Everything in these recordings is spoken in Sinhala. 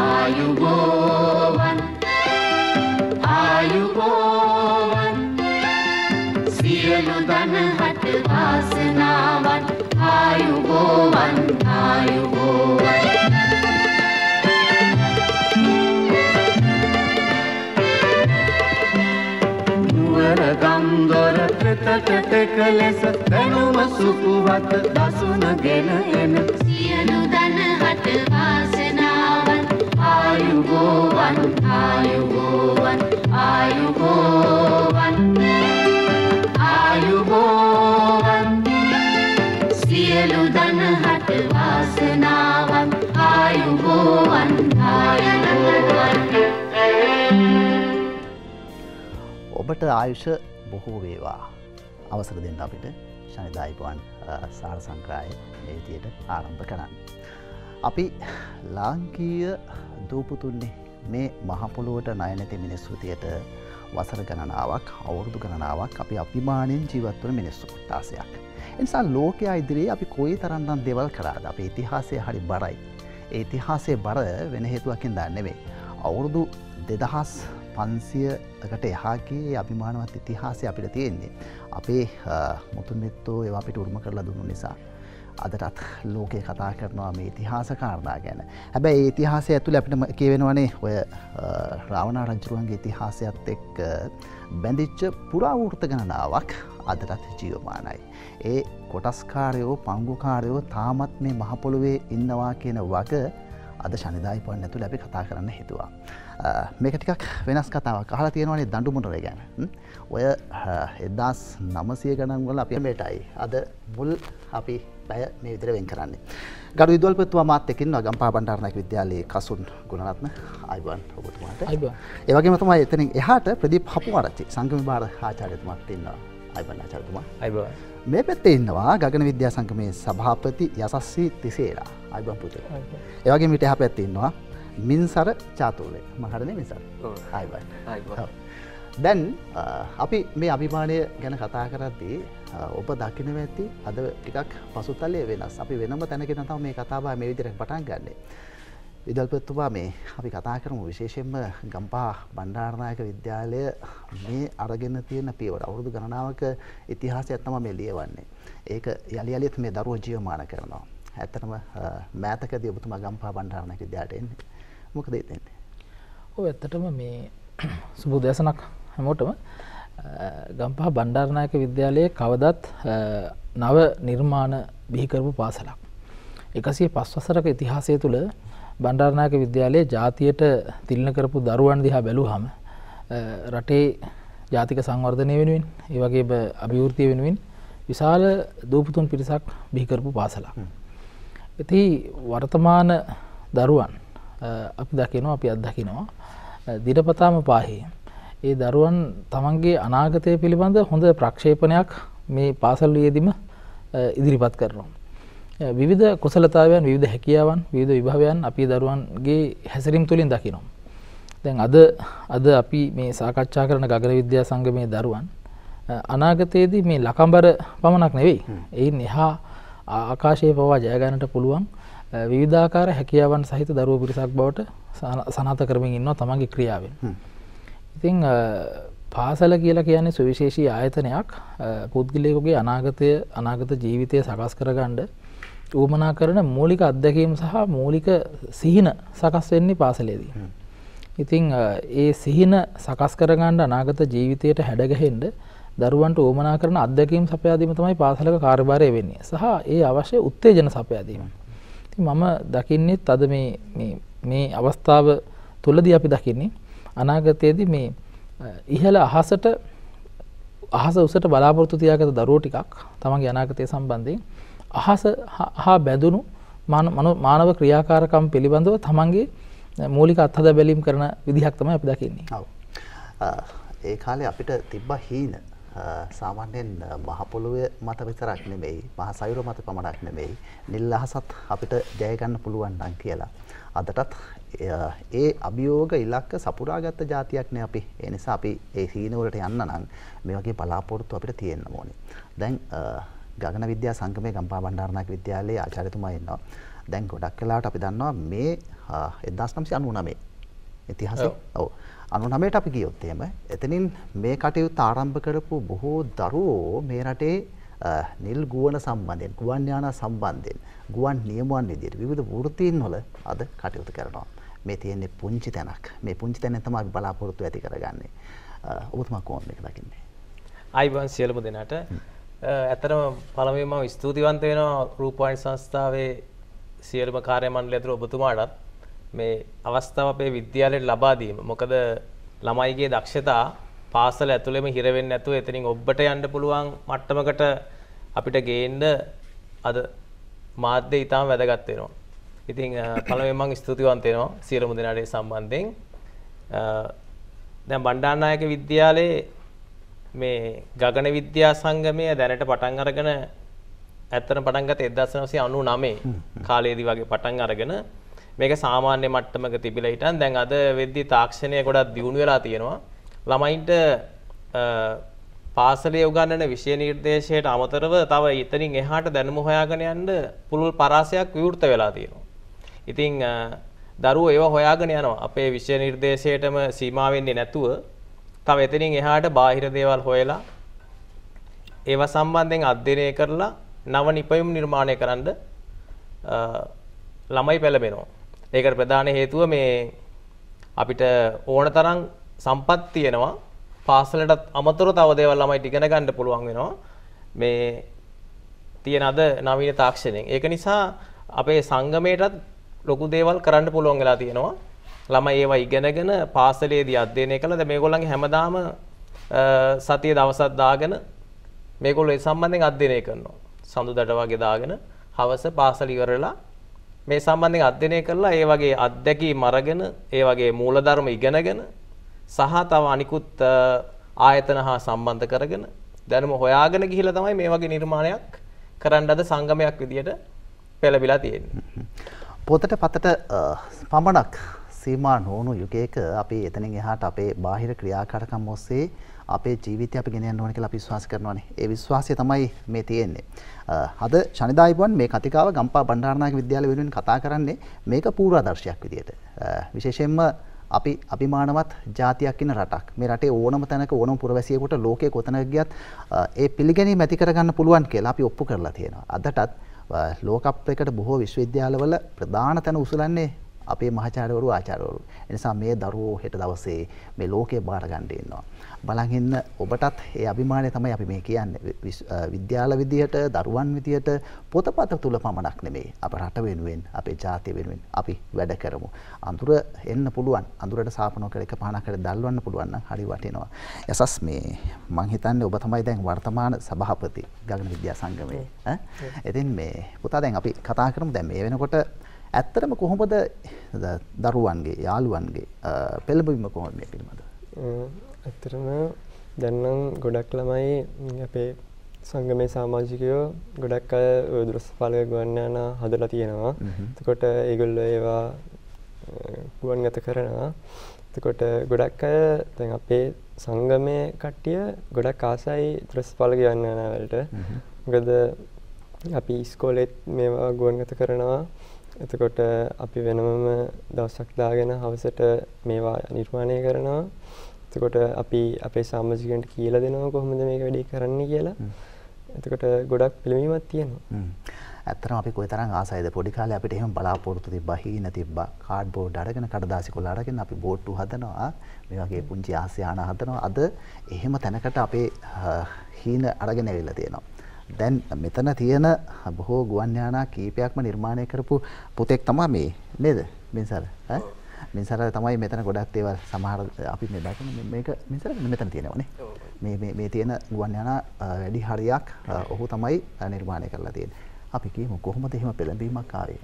ආයුබෝවන් ආයුබෝවන් සියලු දනහට වාසනාවන් ආයුබෝවන් ආයුබෝවන් නුවර ගම්දොර ප්‍රතට කලෙස දැනුම සුපුවත දසුන ගෙන එන සියලු දනහට වාසනාවන් ආයුබෝවන් ආයුබෝවන් ආයුබෝවන් ආයුබෝවන් සියලු දනහට වාසනාවන් ආයුබෝවන් ආයුබෝවන් ඔබට ආයුෂ බොහෝ වේවා අවසර දෙන්න අපිට ශනිදායිපුවන් සාර සංක්‍රාය ඒතියට ආරම්භ කරන්න. අපි ලාංකීය දූපුතුන්නේ මේ මහපොළුවට නයනැති මිනිස්සෘතියට වසර ගණනාවක් අවුරුදු ගණනාවක් අපි අපිමානයෙන් ජීවත්වන මිනිස්සු කොට්ටාසයක්. එනිසා ලෝකය ඉදිරියේ අපි කොයි තරන්දන් දෙවල් කරාද අප ඉතිහාසය හරි බරයි. ඒ ඉතිහාසේ බර වෙන හේතුවකින් දන්නෙවේ. අවුරුදු දෙදහස් පන්සියකට එහාගේ අභිමානවත් ඉතිහාසය අපිට තියෙන්නේ. අපේ මුතුන්මෙත්තෝ ඒවා අපිට උරුම කරලා දුන්නු නිසා. අදටත් ලෝකය කතා කරනවා මේ ඉතිහාස කාරණා ගැන හැබැයි ඉතිහාසය ඇතුළ අපිට කියවෙනවනේ ඔය රාවණ රජරුවන්ගේ ඉතිහාසයත් එක් බැඳිච්ච පුරාවෘත ගණනාවක් අදටත් ජීවමානයි. ඒ කොටස්කාරයෝ පංගුකාරයෝ තාමත් මේ මහපොළුවේ ඉන්නවා කියන වග අද ශනිදායි පන් ඇතු ලැබි කතා කරන්න හිතුවා. මේක ටිකක් වෙනස් කතාවක් අහලා තියෙනවනේ දඩුමුටර ගැන. ඔය එදස් නමසය ගණන්ගොල අපිමටයි. අද මුල් අපි පැය මේ විදිර වෙන් කරන්නේ. ගඩු විදුවල්පතුවා මාත් එකින් අගම්පා බණ්ඩාරණයක විද්‍යාලයේ කසුන් ගුණරත්න අයිවන් ඔබතුමාට ඒවගේම තමයි එතනින් එහාට ප්‍රදීප් හපුආරච්චි සංගම භාර ආචාර්යතුමාත් ඉන්නවා අයිවන් ආචාර්යතුමා අයිබ මේ පැත්තේ ඉන්නවා ගගන විද්‍යා සංගමේ සභාපති යසස්සී තිසේරා අයිබන් පුතේ. ඒවගේ මිට එහා පැත්තේ ඉන්නවා මින්සර චාතුර්ය මහරණේ මින්සර අයිබන්. දැන් අපි මේ අභිමානය ගැන කතා කරද්දී ඔබ දකිනව ඇති අද ටිකක් පසුතලය වෙනස් අපි වෙනම තැනගෙන තම මේ කතාව මේ විදිරක් පටන් ගන්නේ. විදල්පත්තුවා මේ අපි කතා කරමු විශේෂෙන්ම ගම්පා බණ්ඩාර්නායක විද්‍යාලය මේ අරගෙන තියෙන පියවට අවුරුදු ගණනාවක ඉතිහාසය ඇත්තම මේ ලියවන්නේ. ඒක යළි අලිත් මේ දරුව ජීවමාන කරනවා. ඇත්තනම මෑතකද ඔබතුමා ගම්පා බණ්ඩාරණයක විද්‍යාට එන්නේ. මොකද ඉතින්නේ. ඔව් ඇත්තටම මේ සුබ උදෑසනක් හැමෝටම ගම්පහ බණ්ඩාරණයක විද්‍යාලයේ කවදත් නව නිර්මාණ බිහිකරපු පාසලක්. එකසේ පස්වසරක ඉතිහාසය තුළ බණ්ඩාරණයක විද්‍යාලයේ ජාතියට තිල්න කරපු දරුවන් දිහා බැලූ හම රටේ ජාතික සංවර්ධනය වෙනුවෙන් ඒවගේ අභිවෘතිය වෙනුවෙන් විශාල දූපතුන් පිරිසක් බිහිකරපු පාසලක්. ඇති වර්තමාන දරුවන් අපි දකිනවා අපි අත්දකිනවා දිරපතාම පාහේ ඒ දරුවන් තමන්ගේ අනාගතය පිළිබඳ හොඳ ප්‍රක්ෂේපනයක් මේ පාසල් වියදීම ඉදිරිපත් කරනවා. විවිධ කොසලතාවයන් විධ හැකියාවන් විධ විභාවයන් අපි දරුවන්ගේ හැසිරම් තුළින් දකිනවා. දැන් අද අද අපි මේ සාකච්ඡා කරන ගගර විද්‍යා සංගමය දරුවන් අනාගතයේදී මේ ලකම්බර පමණක් නෙවෙයි. එයින් එහා ආකාශය පවා ජයගණට පුළුවන් විවිධාකාර හැකියාවන් සහිත දරුව පිරිසක් බවට සනාත කරමින් ඉන්නවා තමන්ගේ ක්‍රියාවෙන්. ඉතිං පාසල කියලා කියන්නේ සුවිශේෂී ආයතනයක් පුද්ගලයකුගේ අනාගතය අනාගත ජීවිතය සකස් කරගණ්ඩ ඌමනා කරන මූලික අත්දැකීම් සහ මූලික සිහින සකස් වෙන්නේ පාසලේදී. ඉතිං ඒ සිහින සකස් කරගණ්ඩ අනාගත ජීවිතයට හැඩගහෙන්ඩ දරුවන්ට ඕමනා කරන අදකීම් සපයාදීම තමයි පාසලක කාර්භාරය වෙන්නේ සහ ඒ අවශ්‍ය උත්තේජන සපයාදීම. මම දකින්නෙත් අද මේ අවස්ථාව තුළද අපි දකින්නේ අනාගතයේදී මේ ඉහළ අහසට අහස උසට බලාපොරොත්තු තියාගත දරුවෝ ටිකක් තමන්ගේ අනාගතය සම්බන්ධයෙන් අහස හා බැඳුණු මානව ක්‍රියාකාරකම් පිළිබඳව තමන්ගේ මූලික අත්හද බැලීම් කරන විදිහක් තමයි අපි දකින්නේ. ඒ කාලේ අපිට තිබ්බා හීන සාමාන්‍යයෙන් මහපොළොවේ මත විතරක් නෙමෙයි මහ සයුර මත පමණක් නෙමෙයි නිල් අහසත් අපිට ජය ගන්න පුළුවන් නම් කියලා. අදටත් ඒ අභියෝග ඉලක්ක සපුරාගත්ත જાතියක් නේ අපි. ඒ නිසා අපි ඒ හීන වලට යන්න නම් මේ වගේ බලාපොරොත්තු අපිට තියෙන්න ඕනේ. දැන් ගගන විද්‍යා සංගමයේ ගම්පා බණ්ඩාරනායක විද්‍යාලයේ ආචාර්යතුමා ඉන්නවා. දැන් ගොඩක් වෙලාවට අපි දන්නවා මේ 1999 ඉතිහාසයේ. ඔව්. 99ට අපි ගියොත් එහෙම එතනින් මේ කටයුතු ආරම්භ කරපු බොහෝ දරුවෝ මේ රටේ නිල් ගුවන සම්බන්ධයෙන් ගුවන් යානා සම්බන්ධයෙන් ගුවන් නියමුවන් විදිහට විවිධ වෘත්තීන් වල අද කටයුතු කරනවා. මේ තියෙන්නේ පුංචි තැනක්. මේ පුංචි තැනෙන් තමයි අපි බලාපොරොත්තු ඇති කරගන්නේ. ඔබතුමා කොහොමද මේක දකින්නේ? අයිබන් සියලුම දෙනාට ඇත්තටම පළමුවෙන් මම ස්තුතිවන්ත වෙනවා රූපවාහිනී සංස්ථාවේ සියලුම කාර්ය මණ්ඩලය ඇතුළු ඔබතුමාටත් මේ අවස්ථාව අපේ විද්‍යාලයට ලබා දීම. මොකද ළමයිගේ දක්ෂතා පාසල ඇතුළෙම හිර වෙන්නේ නැතුව එතනින් ඔබට යන්න පුළුවන් මට්ටමකට අපිට ගේන්න අද මාධ්‍ය ඉතාම වැදගත් වෙනවා. ඉතින් පළවෙනි මම ස්තුතිවන්ත වෙනවා සියලුම දෙනාට සම්බන්ධයෙන්. දැන් බණ්ඩාරනායක විද්‍යාලයේ මේ ගගන විද්‍යා සංගමය දැනට පටන් අරගෙන ඇත්තට පටන් ගත්තේ 1999 කාලයේදී වගේ පටන් අරගෙන මේක සාමාන්‍ය මට්ටමක තිබිලා හිටන් දැන් අද වෙද්දි තාක්ෂණය ගොඩක් දියුණු වෙලා තියෙනවා. ළමයින්ට පාසලේ උගන්නන විෂය නිර්දේශයට අමතරව තව ඉතින් එහාට දැනුම හොයාගෙන යන්න පුළුල් පරාසයක් විවෘත වෙලා තියෙනවා. ඉතින් දරුවෝ ඒව හොයාගෙන යනවා. අපේ විෂය නිර්දේශයටම සීමා වෙන්නේ නැතුව තව එතනින් එහාට බාහිර දේවල් හොයලා ඒව සම්බන්ධයෙන් අධ්‍යයනය කරලා නව නිපැයුම් නිර්මාණය කරන්න ළමයි පෙළඹෙනවා. ඒකට ප්‍රධාන හේතුව මේ අපිට ඕන තරම් සම්පත් තියෙනවා. පාසලටත් අමතරව තව දේවල් ළමයිට ඉගෙන ගන්න පුළුවන් වෙනවා. මේ තියෙන අද නවීන තාක්ෂණයෙන්. ඒක නිසා අපේ සංගමයටත් ලොකු දේවල් කරන්න පුළුවන් වෙලා තියෙනවා. ළමයි ඒවා ඉගෙනගෙන පාසලේදී අධ්‍යයනය කළා. දැන් මේගොල්ලන්ගේ හැමදාම සතිය දවසක් දාගෙන මේගොල්ලෝ ඒ සම්බන්ධයෙන් අධ්‍යයනය කරනවා. සඳුදට වගේ දාගෙන හවස පාසල ඉවරලා මේ සම්බන්ධයෙන් අධ්‍යයනය කරලා ඒ වගේ අත්දැකීම් අරගෙන ඒ වගේ මූලධර්ම ඉගෙනගෙන සහ තව අනිකුත් ආයතන හා සම්බන්ධ කරගෙන දැනුම හොයාගෙන ගිහිලා තමයි මේ වගේ නිර්මාණයක් කරන්න අද සංගමයක් විදියට පෙළඹිලා තියෙන්නේ. පොතට පතට පමණක් සීමා නොවුණු යුගයක අපි එතනින් එහාට අපේ බාහිර ක්‍රියාකාරකම් ඔස්සේ අපේ ජීවිතය අපි ගෙනයන්න ඕන කියලා අපි විශ්වාස කරනවානේ. ඒ විශ්වාසය තමයි මේ තියෙන්නේ. අද ශනිදායිබුවන් මේ කතිකාව ගම්පා බණ්ඩාරනායක විද්‍යාලය වෙනුවෙන් කතා කරන්නේ මේක පූර්වාදර්ශයක් විදියට. විශේෂයෙන්ම අපි අභිමානවත් ජාතියක් ඉන්න රටක්. මේ රටේ ඕනම තැනක ඕනම පුරවැසියෙකුට ලෝකයේ කොතනක ගියත් ඒ පිළිගැනීම ඇති කරගන්න පුළුවන් කියලා අපි ඔප්පු කරලා තියෙනවා. අදටත් ලෝකප් එකට බොහෝ විශ්වවිද්‍යාලවල ප්‍රධාන තැන උසලන්නේ අපේ මහාචාර්යවරු ආචාර්යවරු. එනිසා මේ දරුවෝ හෙට දවසේ මේ ලෝකේ බාර ගන්න ඉන්නවා. බලහින්න ඔබටත් ඒ අභිමානය තමයි අපි මේ කියන්න විද්‍යාල විදිහට දරුවන් විදිහට පොතපත තුළ පමණක් නෙමේ අප රට වෙනුවෙන් අපේ ජාතිය වෙනුවෙන් අපි වැඩ කරමු. අඳුර එන්න පුළුවන් අඳුරට සාපනෝ කර එක පහනකට දල්වන්න පුළුවන් හරි වටිනවා. යසස් මේ මංහිතන්නේ ඔබ තමයි දැන් වර්තමාන සභහපති ගගන විද්‍යා සංගමය. එතින් මේ පුතා දැන් අපි කතා කරම දැම් මේ වෙනකොට ඇත්තරම කොහොමද දරුවන්ගේ යාළුවන්ගේ පෙළබීම කොහොම මේ පිළිබඳ. ඇත්තරම දැන්නම් ගොඩක් ළමයි අපේ සංගමේ සාමාජිකයෝ ගොඩක් අය දුරස් පාලක ගුවන්යාන හදලා තියෙනවා තකොට ඒගොල්ල ඒවා ගුවන් ගත කරනවා තකොට ගොඩක් අය තැන් අපේ සංගමය කට්ටිය ගොඩක් ආසයි ත්‍රස් පල ගවන්නනවලට ගද අපි ඉස්කෝලෙත් මේවා ගුවන් ගත කරනවා එතකොට අපි වෙනමම දවසක් දාගෙන හවසට මේවා නිර්මාණය කරනවා එතකොට අපි අපේ සාමාජිකයන්ට කියලා දෙනවා කොහොමද මේක වැඩේ කරන්න කියලා. එතකොට ගොඩක් පිළිමීමක් තියෙනවා. ඇත්තටම අපි කොයිතරම් ආසයිද පොඩි කාලේ අපිට එහෙම බලාපොරොත්තු තිබ්බා හීන තිබ්බා කාඩ්බෝඩ් අරගෙන කඩදාසි කොළ අරගෙන අපි බෝට්ටු හදනවා මේ වගේ පුංචි ආසියාන හදනවා අද එහෙම තැනකට අපේ හීන අරගෙන ඇවිල්ලා තියෙනවා. දැන් මෙතන තියෙන බොහෝ ගුවන් යානා කීපයක්ම නිර්මාණය කරපු පුතෙක් තමයි මේ නේද? බෙන්සාර ඈ මිනිසර තමයි මෙතන ගොඩක් දේවල් සමහර අපි මේ දකින මේක මිනිසර මෙතන තියෙනවනේ. මේ මේ මේ තියෙන ගුවන් යානා වැඩි හරියක් ඔහු තමයි නිර්මාණය කරලා තියෙන්නේ. අපි කියමු කොහොමද එහෙම පෙළඹීමක් ආවේ?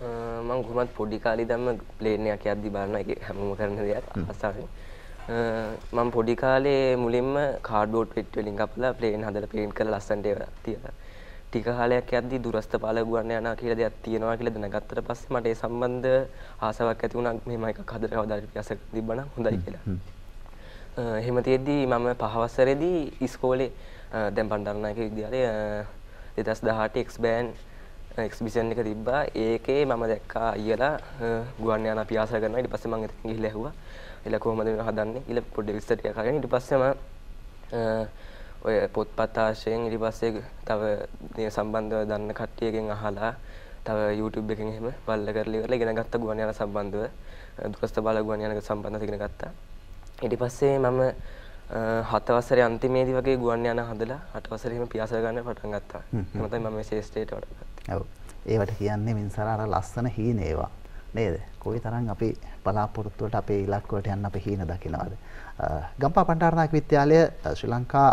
මම කොහොමත් පොඩි කාලේ ඉඳන්ම ප්ලේන් එකක් යද්දි බලන එක හැමෝම කරන දෙයක් අසාවෙන්. මම පොඩි කාලේ මුලින්ම කාඩ්බෝඩ් පෙට්ටිය වලින් කපලා ප්ලේන් හදලා පේන්ට් කරලා ලස්සනට ඒවා තියලා ටික කාලයක් යද්දී දුරස්ත පාල ගුවන් යානා කියලා දෙයක් තියෙනවා කියලා දැනගත්තට පස්සේ මට ඒ සම්බන්ධ ආසාවක් ඇති වුණා මෙහෙම එකක් හදලා කවදාද පියස තිබ්බනම් හොඳයි කියලා. එහෙම තියෙද්දී මම පහවසරේදී ඉස්කෝලේ දැන් බණ්ඩාරනායක විද්‍යාලයේ 2018 එක්ස් බෑන් එක්ස්බිෂන් එක තිබ්බා. ඒකේ මම දැක්කා අයියලා ගුවන් යානා පියාස කරනවා. ඊට පස්සේ මම එතන ගිහිල්ලා ඇහුවා. එලා කොහමද මේක හදන්නේ? ඊළ පොඩි විස්තර ටිකක් අහගෙන ඊට පස්සේ මම ඔය පොත්පත් ආශයෙන් ඉරි පස්සේ තව මේ සම්බන්ධව දන්න කට්ටියගෙන් අහලා තව YouTube එකෙන් එහෙම බල්ල කරලා ඉවරලා ඉගෙන ගත්ත ගුවන් යාන සම්බන්ධව දුකස්ත බාල ගුවන් යානක සම්බන්ධව ඉගෙන ගත්තා. ඊට පස්සේ මම හත වසරේ අන්තිමේදී වගේ ගුවන් යාන හදලා අට වසරේ එහෙම පියාසල ගන්න පටන් ගත්තා. එහෙම තමයි මම මේ ශේෂ්ඨයට වඩා ගත්තේ. ඔව්. ඒවට කියන්නේ මින්සාර අර ලස්සන හීනේවා. නේද කොයි තරන් අපි බලාපොරොත්තුවට අපේ ඉලක්වට යන්න අප හීන දකිනවාද. ගම්පා පණ්ඩාරණයක් විද්‍යාලය ශ්‍රී ලංකා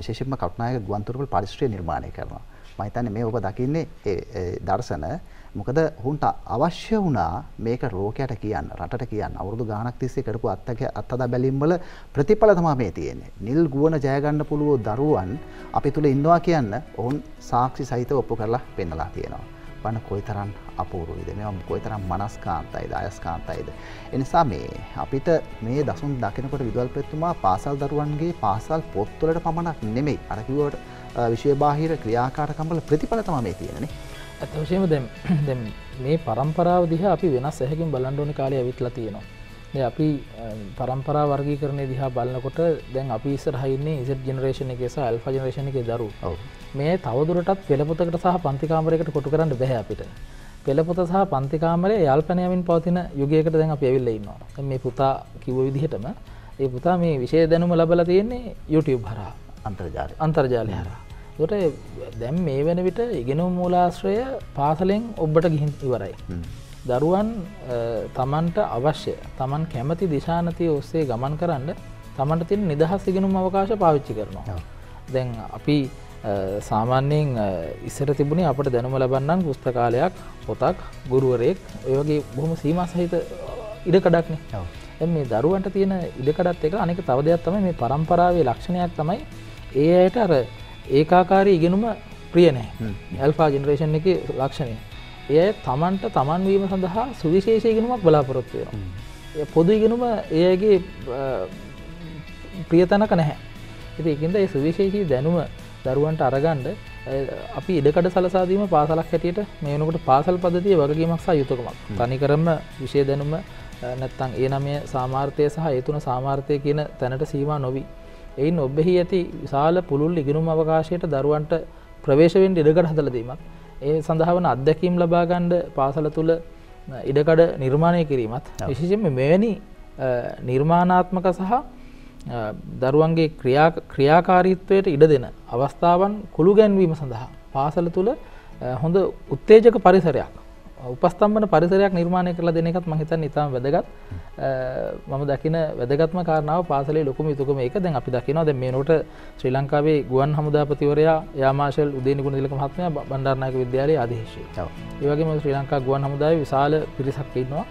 විශේෂයෙන්ම කටුනායක ගුවන්තොටුපළ පරිශ්‍රය නිර්මාණය කරනවා. මම හිතන්නේ මේ ඔබ දකින්නේ ඒ දර්ශන. මොකද හුන්ට අවශ්‍ය වුණා මේක ලෝකයට කියන්න, රටට කියන්න. අවුරුදු ගාණක් තිස්සේ කරපු අත්තක අත්තදා බැලීම් වල ප්‍රතිඵල තමයි මේ තියෙන්නේ. නිල් ගුවන ජය ගන්න පුළුවන් දරුවන් අපි තුල ඉන්නවා කියන්න ඔවුන් සාක්ෂි සහිතව ඔප්පු කරලා පෙන්නලා තියෙනවා. වන්න කොයිතරන් අපූරුවිද මේ කොයිතරම් මනස්කාන්තයිද අයස්කාන්තයිද. එනිසා මේ අපිට මේ දසුන් දකිනකොට විදල් පෙත්තුමා පාසල් දරුවන්ගේ පාසල් පොත්තුලට පමණක් නෙමෙයි අරකිවට විශයබාහිර ක්‍රියාකාරකම්බල ප්‍රතිඵල තම මේ තියෙනනේ. ඇතවශයම දැම් මේ පරම්පරාව දිහ අපි වෙනස් සැහකින් බලන්ඩෝනි කාලය ඇවිත්ලා තියෙනවා. අපි පරම්පරා වර්ගීකරණය දිහා බලන්නකොට දැන් අපි ඉස්සරහයින්නේ ඉසට ජනරේෂණ එක සහ ඇල්ප ජනරේෂණ එක දරු මේ තවදුරටත් පෙළපොතකට සහ පන්තිකාමරයකට කොටු කරන්න බැහැ අපිට පෙළපොත සහ පන්තිකාමරය යාල්පනයමින් පවතින යුගයකට දැන් අප ඇවිල්ලඉන්නවා මේ පුතා කිව විදිහටම ඒ පුතා මේ විෂය දැනුම ලබල තියෙන්නේ YouTube හර අන්තර්ජාල අන්තර්ජාලය හර ගොට දැම් මේ වෙන විට ඉගෙනුම් මූලාශ්‍රය පාසලෙන් ඔබ්බට ගිහින් ඉවරයි දරුවන් තමන්ට අවශ්‍ය තමන් කැමති දිශානතිය ඔස්සේ ගමන් කරන්න තමන්ට තින් නිදහස් ඉගෙනුම් අවකාශ පාවිච්චි කරනවා. දැන් අපි සාමාන්‍යයෙන් ඉස්සර තිබුණේ අපට දැනුම ලබන්නන් පුස්තකාලයක් පොතක් ගුරුවරයෙක් ඔයගේ බොහොම සීම සහිත ඉඩකඩක්න ඇ මේ දරුවන්ට තියෙන ඉඩකඩත් එක අනෙක තවදයක් තම මේ පරම්පරාවේ ලක්ෂණයක් තමයි ඒ අයට අර ඒකාකාරී ඉගෙනුම ප්‍රියනෑ ඇල්ෆා ජෙනරේෂන් එක ලක්ෂණය එය තමන්ට තමන් වීම සඳහා සුවිශේෂය ගෙනුමක් බලාපොරොත්වයවා. පොදු ඉගෙනුම ඒගේ ප්‍රියතනක නැහැ. ඉති එකද ඒ සුවිශේෂී දැනුම දරුවන්ට අරගන්ඩ අපි ඉඩකට සලසාදීම පාසලක් හැටියට මේනකට පාසල් පදතිය වගේීමක් සහ යුතුකමක් තනිකරම විශෂය දැනුම නැත්තං ඒ නමය සාමාර්ථය සහ ඒතුන සාමාර්ථය කියන තැනට සීම නොවී. එයින් ඔබෙහි ඇති විශාල පුළුල් ඉගෙනුම් අවකාශයට දරුවන්ට ප්‍රවේශවෙන් ඉඩකට හදලදීමත්. ඒ සඳහාවන අත්දැකීම් ලබාගණ්ඩ පාසල තුළ ඉඩකඩ නිර්මාණය කිරීමත් විශෂම මෙවැනි නිර්මාණාත්මක සහ දරුවන්ගේ ක්‍රියාකාරීත්වයට ඉඩ දෙන අවස්ථාවන් කුළු ගැන්වීම සඳහා පාසල තුළ හොඳ උත්තේජක පරිසරයක් උපස්තම්බන පරිසරයක් නිර්මාණය කරලා දෙන එකත් මම හිතන්නේ ඉතාම වැදගත්. මම දකින වැදගත්ම කාරණාව පාසලේ ලොකුම යුතුයකම ඒක. දැන් අපි දකිනවා දැන් මේ නෝට ශ්‍රී ලංකාවේ ගුවන් හමුදාපතිවරයා යාමාෂල් උදේනි ගුණතිලක මහත්මයා බණ්ඩාරනායක විද්‍යාලයේ ආදේශී. ඔව්. ඒ වගේම ශ්‍රී ලංකා ගුවන් හමුදාවේ විශාල පිරිසක් ඉන්නවා.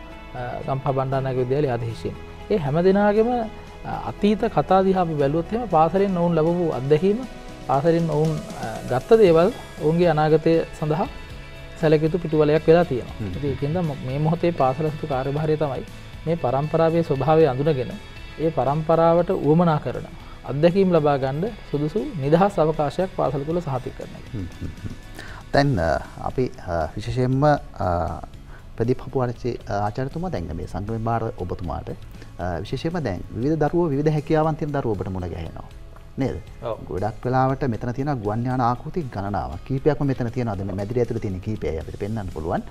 ගම්පහ බණ්ඩාරනායක විද්‍යාලයේ ආදේශී. ඒ හැම දෙනාගේම අතීත කතා දිහා අපි බැලුවොත් එහෙම පාසලෙන් ඔවුන් ලැබපු අත්දැකීම පාසලෙන් ඔවුන් ගත්ත දේවල් ඔවුන්ගේ අනාගතය සඳහා සැලකයුතු පිටුවලයක් වෙලා තියෙනවා ඒකෙන්ද මේ මොහොතේ පාසලස්තු කාර්භාරය තමයි මේ පරම්පරාවේ ස්වභාවය අඳුනගෙන ඒ පරම්පරාවට වුවමනා කරන අත්දැකීම් ලබා ගණ්ඩ සුදුසු නිදහස් අවකාශයක් පාසල තුළ සහති කරන. තැන් අපි විශෂයෙන්ම ප්‍රදි පපුුවරචේ ආචරතුම දැන්ග මේ සංගම බාර ඔබතුමාට විශෂම දැන් විධ දරුව විධ හැකියාවන්තින් දරුවබට මුණ ගැහෙනවා. නේද ගොඩක් වෙලාට මෙතන තියෙන ගුවන්්‍යාන ආකෘති ගණනාව කීපයක් මෙතන තියෙන අද මැදිරි ඇතුළ තියෙන කීපය අපිට පෙන්වන්න පුළුවන්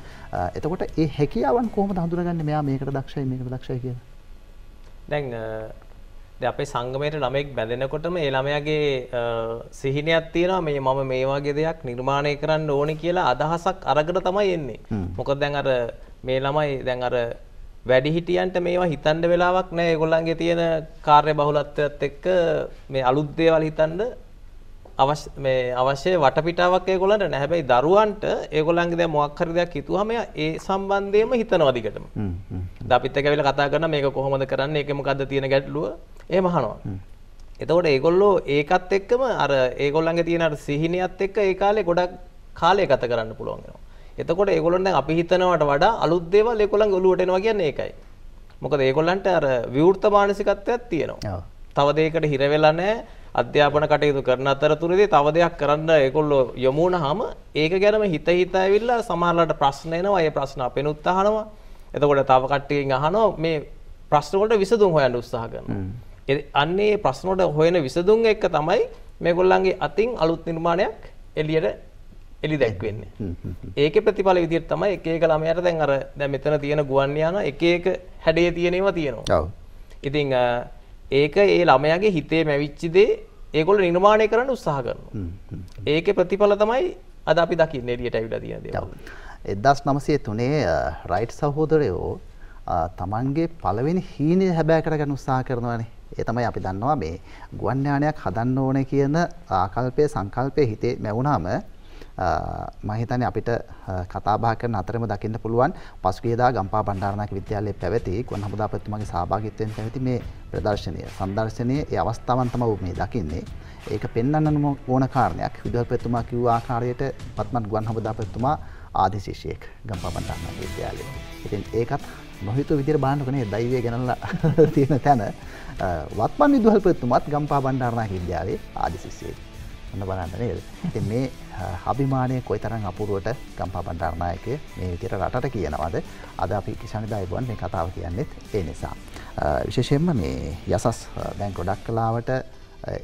එතකොට ඒ හැකියාවන් කොහොමද හඳුනගන්නේ මෙයා මේකට දක්ෂයි මේකට දක්ෂයි කියලා දැන් අපේ සංගමයට ළමෙක් බැඳෙනකොටම ඒ ළමයාගේ සිහිනයක් තියෙනවා මේ මම මේ වගේ දෙයක් නිර්මාණය කරන්න ඕනි කියලා අදහසක් අරගෙන තමයි එන්නේ. මොකද දැන් අර මේ ළමයි දැන් අර වැඩිහිටියන්ට මේවා හිතන්න වෙලාවක් නැහැ. ඒගොල්ලන්ගේ තියෙන කාර්ය බහුලත්වයත් එක්ක මේ අලුත් දේවල් හිතන්න අවශ්‍ය මේ අවශ්‍ය වටපිටාවක් ඒගොල්ලන්ට නැහැ. හැබැයි දරුවන්ට ඒගොල්ලන්ගේ දැන් මොකක් හරි දෙයක් හිතුවම ඒ සම්බන්ධයෙන්ම හිතනවා දිගටම. හ්ම්. අපිත් එක්ක ඇවිල්ලා කතා කරනවා මේක කොහොමද කරන්නේ? ඒකේ මොකද්ද තියෙන ගැටලුව? එහෙම අහනවා. එතකොට ඒගොල්ලෝ ඒකත් එක්කම අර ඒගොල්ලන්ගේ තියෙන අර සිහිනියත් එක්ක ඒ කාලේ ගොඩක් කාලය ගත කරන්න පුළුවන් වෙනවා. එතකොට ඒගොල්ලන් දැන් අපි හිතනවට වඩා අලුත් දේවල් ඒගොල්ලන් ඔලුවට එනවා කියන්නේ ඒකයි. මොකද ඒගොල්ලන්ට අර විවෘත මානසිකත්වයක් තියෙනවා. තව දෙයකට හිර වෙලා නැහැ. අධ්‍යාපන කටයුතු කරන අතරතුරදී තව දෙයක් කරන්න ඒගොල්ලෝ යොමු වුණාම ඒක ගැනම හිත හිත ඇවිල්ලා සමහරලාට ප්‍රශ්න එනවා. ඒ ප්‍රශ්න අපෙනුත් අහනවා. එතකොට තව කට්ටියකින් අහනවා මේ ප්‍රශ්න වලට විසඳුම් හොයන්න උත්සාහ කරනවා. අන්නේ ප්‍රශ්නෝට හොයන විසඳුම් එක්ක තමයි මේගොල්ලන්ගේ අතින් අලුත් නිර්මාණයක් එළියට එලි දැක්වෙන්නේ. ඒකේ ප්‍රතිඵල විදියට තමයි එක එක ළමයාට දැන් අර දැන් මෙතන තියෙන ගුවන් යානා එක එක හැඩයේ තියෙන ඒවා තියෙනවා. ඔව්. ඉතින් ඒක ඒ ළමයාගේ හිතේ මැවිච්ච දේ ඒගොල්ලෝ නිර්මාණය කරන්න උත්සාහ කරනවා. ඒකේ ප්‍රතිඵල තමයි අද අපි දකින්නේ එළියට ඇවිල්ලා තියෙන දේවල්. 1903 රයිට් සහෝදරයෝ තමන්ගේ පළවෙනි හීනය හැබෑ කරගන්න උත්සාහ කරනවානේ. ඒ තමයි අපි දන්නවා මේ ගුවන් යානයක් හදන්න ඕනේ කියන ආකල්පය සංකල්පය හිතේ මැවුනහම මම හිතන්නේ අපිට කතා බහ කරන අතරම දකින්න පුළුවන් පසුගියදා ගම්පා බණ්ඩාරනායක විද්‍යාලයේ පැවති කුවන් හමුදා ප්‍රතිමාගේ සහභාගීත්වයෙන් පැවති මේ ප්‍රදර්ශනය සංදර්ශනයේ ඒ අවස්ථාවන් තමයි මේ දකින්නේ. ඒක පෙන්වන්නම ඕන කාරණයක් විදුහල් ප්‍රතිමා කිව්ව ආකාරයට පත්මන් ගුවන් හමුදා ප්‍රතිමා ආදිශිෂයෙක් ගම්පා බණ්ඩාරනායක විද්‍යාලයේ. ඉතින් ඒකත් නොහිතු විදිර බාණ්ඩකනේ දෛවය ගැනලා තියෙන තැන වත්මන් විදුහල්පතුමත් ගම්පා බණ්ඩාරනා හිද්‍යාවේ ආදිසිස්සේ. ඔන්න බලන්න නේද. ඉති මේ අභිමානය කොයි තරම් අපුරුවට ගම්පා බණ්ඩාරනායක මේ විදියට රටට කියනවාද අද අපි කිසනිදායිබුවන් මේ කතාව කියන්නෙත් ඒ නිසා. විශේෂයෙන්ම මේ යසස් දැන් ගොඩක් කලාවට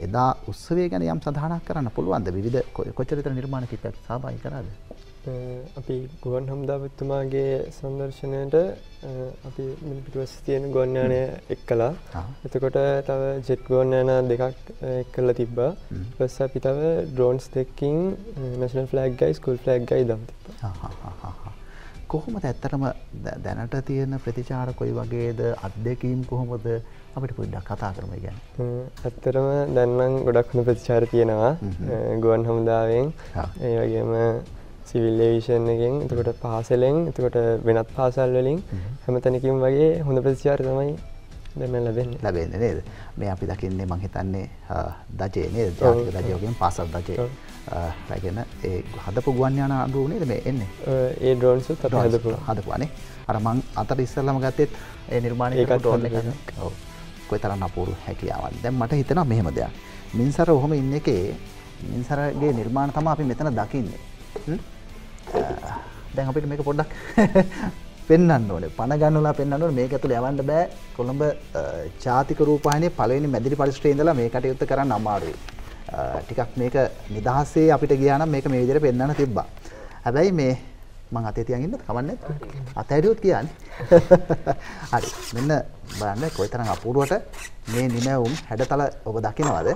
එදා උත්සවේ ගැන යම් සඳහනක් කරන්න පුළුවන්ද විධ කොච්චරිතර නිර්මාණ කිපයක් සභයි කරාද. අපි ගුවන් හම්දාපත්තුමාගේ සංදර්ශනයට අපි මිපිටවස් තියෙන ගොන්්‍යානය එක් කලා එතකොට තව ජෙට් ගොන්නෑන දෙකක් එක් කලා තිබ්බා පස්ස අපි තව ඩ්‍රෝන්ස් දෙකින් නශන ෆලක් ගයි ස්කුල් ෆලක් ගයි දම් කොහොමද ඇත්තටම දැනට තියෙන ප්‍රතිචාර කොයි වගේද අත් දෙකීම් කොහොමද අපිට පුඩ්ඩක් කතා කරම ගැන ඇත්තරම දැන්නම් ගොඩක් හොඳ ප්‍රතිචාර තියෙනවා ගුවන් හමුදාවෙන් ඒ වගේම සිවිල්ලේවිෂන් එකෙන් එතකොට පාසලෙන් එතකොට වෙනත් පාසල් වලින් හැමතැනකින් වගේ හොඳ ප්‍රතිචාර තමයි දෙම ලබෙන් ලබෙන නේද මේ අපි දකින්නේ මං හිතන්නේ දජය නේද ජාතික රජයෝගෙන් පාසල් දජය රැගෙන ඒ හදපු ගුවන් යාන අඩුව නේද මේ එන්නේ ඒ ඩ්‍රෝන්ස් උත් අපි හදපු හදපුවානේ අර මං අතර ඉස්සෙල්ලාම ගත්තෙත් ඒ නිර්මාණය කරපු ඩ්‍රෝන් එක ඔව් කොයිතරම් අපූර්ව හැකියාවක් දැන් මට හිතෙනවා මෙහෙම දෙයක් මින්සර ඔහොම ඉන්න එකේ මින්සරගේ නිර්මාණ තමයි අපි මෙතන දකින්නේ දැන් අපිට මේක පොඩ්ඩක් පෙන්න්න ඕන පණගන්නලා පෙන්න්නට මේ ඇතුළ ඇවන්ඩ බෑ කොළඹ ජාතික රූපානය පලනි මැදිරි පරිිෂ්ටේදලා මේ කටයුත්ත කරන්න අමාරුයි. ටිකක් මේක නිදහසේ අපිට ගියනම් මේක මේ විදිර පෙන්න්න තිබ්බා. හැබැයි මේ මං අතේ තියන්ගන්න කමන්න අතැඩියුත් කියන්න හරි මෙන්න බලන්න කොයිතරම් අපූරුවට මේ නිමැවුම් හැඩතල ඔබ දකිනවාද.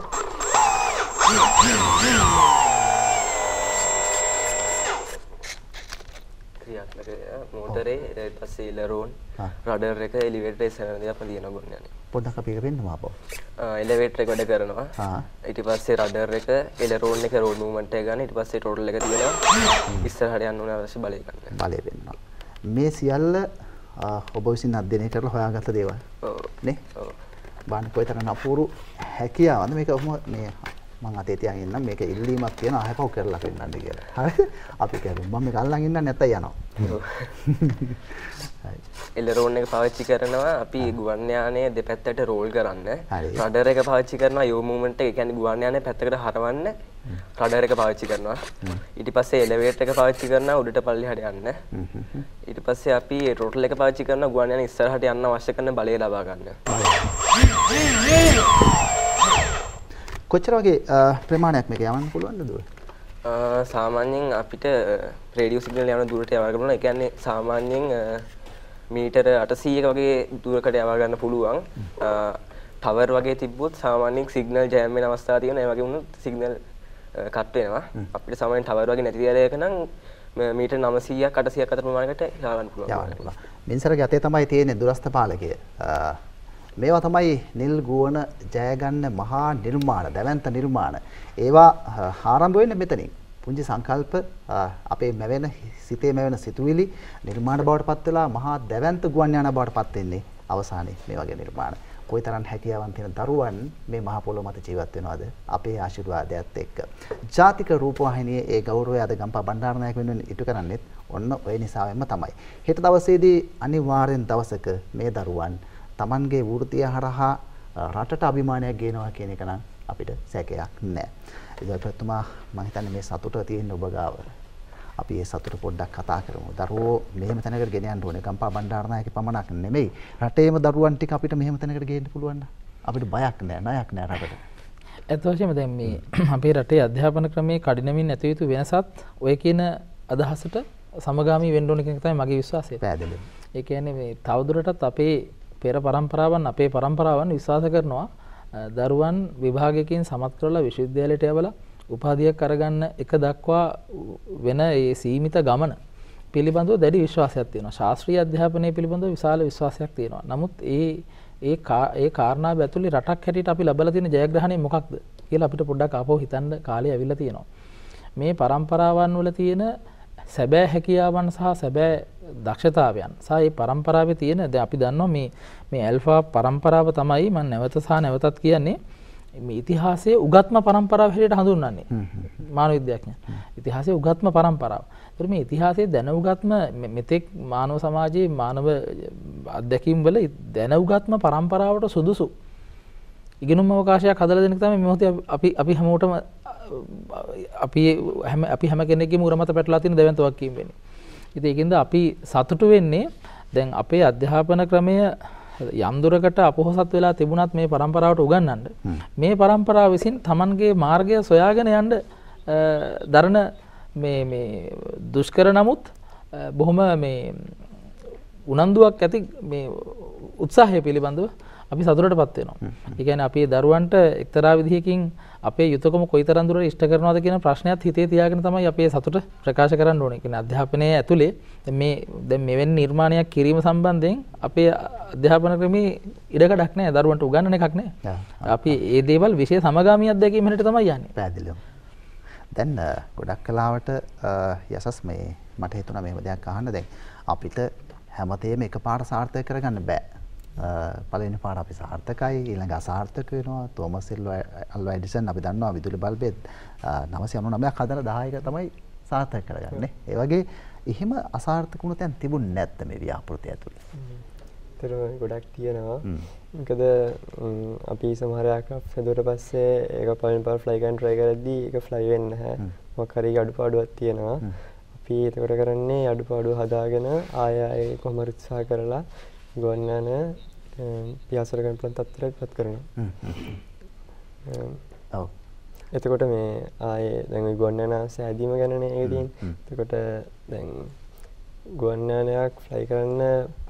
මොටරේ ඊට පස්සේ ඉලරෝන් රඩර් එක එලිවේටරේ සරන දේ අපි දිනන ගොන්න යන්නේ. පොඩ්ඩක් අපි ඒක පෙන්නමු ආපහු. එලිවේටර් එක වැඩ කරනවා. හා ඊට පස්සේ රඩර් එක එලරෝන් එක රෝල් මූවමන්ට් එක ගන්න ඊට පස්සේ ටෝටල් එක තියෙනවා. ඉස්සරහට යන්න ඕන අවශ්‍ය බලය ගන්න. බලය වෙනවා. මේ සියල්ල ඔබ විසින් අධ්‍යයනය කරලා හොයාගත්ත දේවල්. ඔව්. නේ? ඔව්. බලන්න කොයිතරම් අපූර්ව හැකියාවක්ද මේක ඔහොම මේ මං අතේ තියන් ඉන්නම් මේක ඉල්ලීමක් තියෙනවා ආයෙකෝ කරලා පෙන්නන්න කියලා. හරි? අපි කියමු මම මේක අල්ලන් ඉන්න නැත්නම් යනවා. හරි. එළ රෝන් එක පාවිච්චි කරනවා අපි ගුවන් යානයේ දෙපැත්තට රෝල් කරන්න. රඩර් එක පාවිච්චි කරනවා යෝ මූවමන්ට් එක. ඒ කියන්නේ ගුවන් යානය පැත්තකට හරවන්න රඩර් එක පාවිච්චි කරනවා. ඊට පස්සේ එලෙවේටර් එක පාවිච්චි කරනවා උඩට පල්ලිහට යන්න. ඊට පස්සේ අපි රොටල් එක පාවිච්චි කරනවා ගුවන් යානය ඉස්සරහට යන්න අවශ්‍ය කරන බලය ලබා ගන්න. කොච්චර වගේ ප්‍රමාණයක් මේක යවන්න පුළුවන්ද දුර? සාමාන්‍යයෙන් අපිට රේඩියෝ සිග්නල් යන දුරට යවා ගන්න ඒ කියන්නේ සාමාන්‍යයෙන් මීටර 800ක වගේ දුරකට යවා ගන්න පුළුවන්. පවර් වගේ තිබ්බොත් සාමාන්‍යයෙන් සිග්නල් ජෑම් වෙන අවස්ථා තියෙනවා. ඒ වගේ වුණොත් සිග්නල් කට් වෙනවා. අපිට සාමාන්‍යයෙන් ටවර් වගේ නැති දේවල්යක නම් මීටර් 900ක් 800ක් අතර ප්‍රමාණයකට යවා ගන්න පුළුවන්. මෙන්සර ගතේ තමයි තියෙන්නේ දුරස්ත පාලකය. මේවා තමයි නිල් ගුවන ජයගන්න මහා නිර්මාණ දැවැන්ත නිර්මාණ. ඒවා ආරම්භ වෙන්නේ මෙතනින්. පුංචි සංකල්ප අපේ මැවෙන සිතේ මැවෙන සිතුවිලි නිර්මාණ බවට පත් වෙලා මහා දැවැන්ත ගුවන් යානා බවට පත් වෙන්නේ අවසානයේ මේ වගේ නිර්මාණ. කොයිතරම් හැකියාවන් තියෙන දරුවන් මේ මහ පොළොව මත ජීවත් වෙනවද අපේ ආශිර්වාදයත් එක්ක. ජාතික රූපවාහිනියේ ඒ ගෞරවය අද ගම්පා බණ්ඩාරනායක වෙනුවෙන් ඉටු කරන්නේත් ඔන්න ඔය නිසාවෙන්ම තමයි. හෙට දවසේදී අනිවාර්යෙන් දවසක මේ දරුවන් Tamanගේ වෘතිය හරහා රටට අභිමානයක් ගේනවා කියන එක නම් අපිට සැකයක් නැහැ. ඒ ප්‍රතුමා මම හිතන්නේ මේ සතුට තියෙන ඔබ ගාව. අපි ඒ සතුට පොඩ්ඩක් කතා කරමු. දරුවෝ මෙහෙම තැනකට ගෙන යන්න ඕනේ. ගම්පා බණ්ඩාරනායක පමණක් නෙමෙයි. රටේම දරුවන් ටික අපිට මෙහෙම තැනකට ගේන්න පුළුවන්. අපිට බයක් නැහැ, ණයක් නැහැ රටට. ඇත්වශයම දැන් මේ අපේ රටේ අධ්‍යාපන ක්‍රමේ කඩිනමින් ඇත යුතු වෙනසත් ඔය කියන අදහසට සමගාමී වෙන්ඩෝනකින් තමයි මගේ විශ්වාසය පැදල ඒ කියන්නේ තවදුරටත් අපේ පෙර පරම්පරාවන් අපේ පරම්පරාවන් විශ්වාස කරනවා දරුවන් විභාගකින් සමත් කරලා විශ්වවිද්‍යාලයට යවලා උපාධියක් අරගන්න එක දක්වා වෙන ඒ සීමිත ගමන පිළිබඳව දැඩි විශ්වාසයක් තියෙනවා. ශාස්ත්‍රීය අධ්‍යාපනය පිළිබඳව විශාල විශ්වාසයක් තියෙනවා. නමුත් ඒ ඒ ඒ කාරණාව ඇතුළේ රටක් හැටියට අපි ලබලා තියෙන ජයග්‍රහණය මොකක්ද කියලා අපිට පොඩ්ඩක් ආපහු හිතන්න කාලය ඇවිල්ලා තියෙනවා. මේ પરම්පරාවන් වල තියෙන සැබෑ හැකියාවන් සහ සැබෑ දක්ෂතාවයන් සහ ඒ પરම්පරාවේ තියෙන දැන් අපි දන්නවා මේ මේ ඇල්ෆා પરම්පරාව තමයි මම නැවත සහ නැවතත් කියන්නේ මේ ඉතිහාසයේ උගත්ම પરම්පරාව හැටියට හඳුන්වන්නේ මානව විද්‍යාඥයන්. ඉතිහාසයේ උගත්ම પરම්පරාව. ඒතර මේ ඉතිහාසයේ දැන උගත්ම මෙතෙක් මානව සමාජයේ මානව අත්දැකීම් වල දැන උගත්ම પરම්පරාවට සුදුසු ඉගෙනුම් අවකාශයක් හදලා දෙන එක තමයි මේ මොහොතේ අපි අපි හැමෝටම අපි හැම අපි හැම කෙනෙක්ගේම උරමත පැටලලා තියෙන දෙවන්තවක් කියම් වෙන්නේ. ඉතින් ඒකින්ද අපි සතුටු වෙන්නේ දැන් අපේ අධ්‍යාපන ක්‍රමය යම් දුරකට අපොහසත් වෙලා තිබුණත් මේ પરම්පරාවට උගන්වන්න මේ પરම්පරාව විසින් Tamanගේ මාර්ගය සොයාගෙන යන්න දරන මේ මේ දුෂ්කර නමුත් බොහොම මේ උනන්දුවක් ඇති මේ උත්සාහය පිළිබඳව අපි සතුරට පත්වෙනවා. එකැන අපේ දරුවන්ට එක්තරා විදිහකින් අපේ යුතුකම කොයිතරන්දුර ඉෂ්ට කරනවාද කියන ප්‍රශ්නයක් හිතේ තියාගෙන තමයි අපේ සතුට ප්‍රකාශ කරන්න ඕන කියන අධ්‍යාපනය ඇතුළේ මේ දැන් මෙවැනි නිර්මාණයක් කිරීම සම්බන්ධයෙන් අපේ අධ්‍යාපන ක්‍රමේ ඉඩකඩක් නෑ දරුවන්ට උගන්නන එකක් නෑ. අපි ඒ දේවල් විශේෂ සමගාමී අධ්‍යක්ීම් හැට තමයි යන්නේ. පැහැදිලිවම. දැන් ගොඩක් කලාවට යසස් මේ මට හිතුන මෙම දෙයක් අහන්න දැන් අපිට හැමතේම එක පාට සාර්ථය කරගන්න බෑ පළවෙනි පාර අපි සාර්ථකයි ඊළඟ අසාර්ථක වෙනවා තෝමස් සිල්වා අල්වා එඩිසන් අපි දන්නවා විදුලි බල්බෙත් 999ක් හදලා 10ක තමයි සාර්ථක කරගන්නේ ඒ වගේ එහෙම අසාර්ථක වුණු තැන් තිබුණ නැත්ත මේ ව්‍යාපෘතය ඇතුළේ තෙරම ගොඩක් තියෙනවා මොකද අපි සමහරයක් හැදුවට පස්සේ ඒක පළවෙනි පාර ෆ්ලයි ගන් try කරද්දී ඒක ෆ්ලයි වෙන්නේ නැහැ මොකක් හරි අඩුපාඩුවක් තියෙනවා අපි ඒකට කරන්නේ අඩුපාඩු හදාගෙන ආය ආය කොහොම උත්සාහ කරලා ගොන්නන පියාසරගන්න පුළන් තත්තරයක් පත් කරනවා ඔව් එතකොට මේ ආයේ දැන් ගොන්නනාස ඇදීම ගැනනේ ඒකදීන් එතකොට දැන් ගොන්නනයක් ෆ්ලයි කරන්න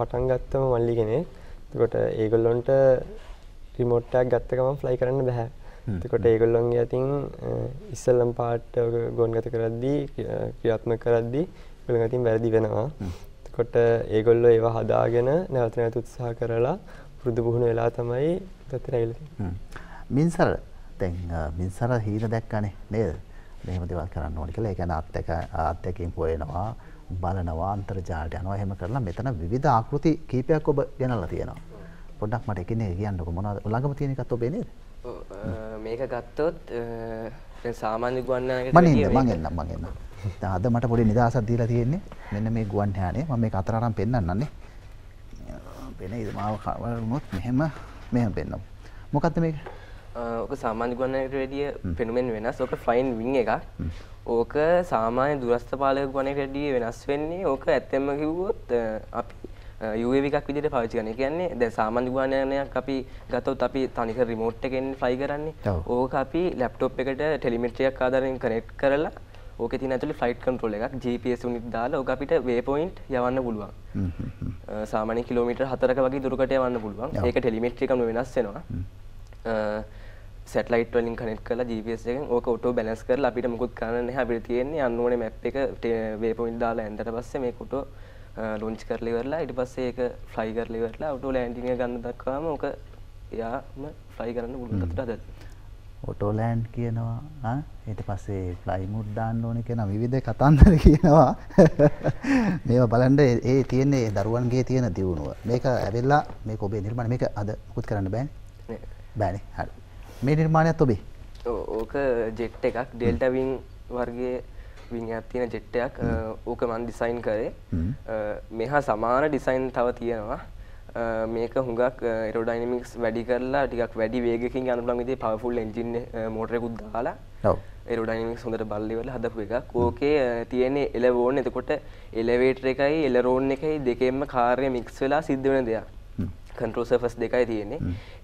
පටන් ගත්තම මල්ලි කෙනෙක් එතකොට ඒගොල්ලොන්ට රිමෝට් එකක් ගත්ත ගමන් ෆ්ලයි කරන්න බෑ එතකොට ඒගොල්ලොන්ගේ අතින් ඉස්සල්ලම් පාට් ගොන් ගත කරද්දී ක්‍රියාත්මක කරද්දී ඒගොල්ලන් අතින් වැරදි වෙනවා එතකොට ඒගොල්ලෝ ඒව හදාගෙන නැවත නැවත උත්සාහ කරලා පුරුදු පුහුණු වෙලා තමයි පැත්තට ඇවිල්ලා තියෙන්නේ. මින්සර දැන් මින්සර හීන දැක්කනේ නේද? මෙහෙම දේවල් කරන්න ඕනේ කියලා. ඒ කියන්නේ ආත් එක ආත් එකකින් හොයනවා, බලනවා, අන්තර්ජාලයට යනවා. එහෙම කරලා මෙතන විවිධ ආකෘති කීපයක් ඔබ ගෙනල්ලා තියෙනවා. පොඩ්ඩක් මට එකිනෙක කියන්නකෝ මොනවද ළඟම තියෙන එකත් ඔබේ නේද? මේක ගත්තොත් සාමාන්‍ය ගුවන්යානකට මම ඉන්න මම එන්නම් මම එන්නම්. දැන් අද මට පොඩි නිදහසක් දීලා තියෙන්නේ. මෙන්න මේ ගුවන්යානය මම මේක අතරාරම් පෙන්වන්නන්නේ. වෙන ඉදමාව වුණොත් මෙහෙම මෙහෙම පෙන්නම්. මොකක්ද මේක? ඕක සාමාන්‍ය ගුවන්යානකට වැඩිය පෙනුමෙන් වෙනස්. ඕක ෆ්ලයින් වින් එකක්. ඕක සාමාන්‍ය දුරස්ථ පාලක ගුවන්යානකට වැඩිය වෙනස් වෙන්නේ. ඕක ඇත්තෙන්ම කිව්වොත් අපි යුවවිකක් විදිට පවිචිකන කියන්නේ ද සාමන්ධ ගුවනයනයක් අපි ගතවත් අපි තනික රිමෝට් එකෙන් ෆ්ලයි කරන්නේ ඕක අපි ලැප්ටොප් එකට ටෙලිමිට්‍රියක් ආදරෙන් කනෙට් කරලා ඕක ති ඇතුලි ෆයිට් කන්ට්‍රෝල එකක් GPS නිත් දාලා ඕක අපිට වේ පොයින්ට් යවන්න පුළුවන් සාමාන කිලමිට හතරක වගේ දුරකට යවන්න පුළුවන් ඒක ටෙලිමිට්‍රිකම වෙනස්සෙනවා සැටලයිට වලින් කනෙක් කල ජීපසෙන් ඕක ඔටෝ බැලස් කර අපිට මුකුත් කරන්න හැ පිරිතියෙන්නේ අන්නුවන මැප් එක වේ පොයින්් දාලා ඇන්තට පස්සේ මේ කොටෝ ලොංච් කරල ඉවරලා ඊට පස්සේ ඒක ෆ්ලයි කරලා ඉවරලා ඔටෝ ලෑන්ඩින් එක ගන්න දක්වාම ඕක එයාම ෆ්ලයි කරන්න උඩට හදලා ඔටෝලෑන්් කියනවා ඊට පස්සේ ෆ්ලයිමුඩ් ඩාන්න ඕන කියෙන විධ කතන්දර කියනවා මේ බලන්ඩ ඒ තියන්නේ දරුවන්ගේ තියෙන දියුණුව මේක ඇවෙල්ලා මේ ඔබේ නිර්මාණ මේක අද හුත් කරන්න බෑන් බෑන හ මේ නිර්මාණයක් ඔබේ ඕක ජෙට් එකක් ඩෙල්ටවින් වර්ගේ විනියක් තියෙන ජෙට් එකක් ඕක මම ඩිසයින් කරේ මෙහා සමාන ඩිසයින් තව තියෙනවා මේක හුඟක් එරෝඩයිනමික්ස් වැඩි කරලා ටිකක් වැඩි වේගකින් යන පුළුවන් විදිහේ පවර්ෆුල් එන්ජින් මෝටරයකුත් දාලා ඔව් එරෝඩයිනමික්ස් හොඳට බල්ලිවල හදපු එකක් ඕකේ තියෙන්නේ එලවෝන් එතකොට එලෙවේටර් එකයි එලරෝන් එකයි දෙකෙන්ම කාර්ය මික්ස් වෙලා සිද්ධ වෙන දෙයක් කන්ට්‍රෝල් සර්ෆස් දෙකයි තියෙන්නේ.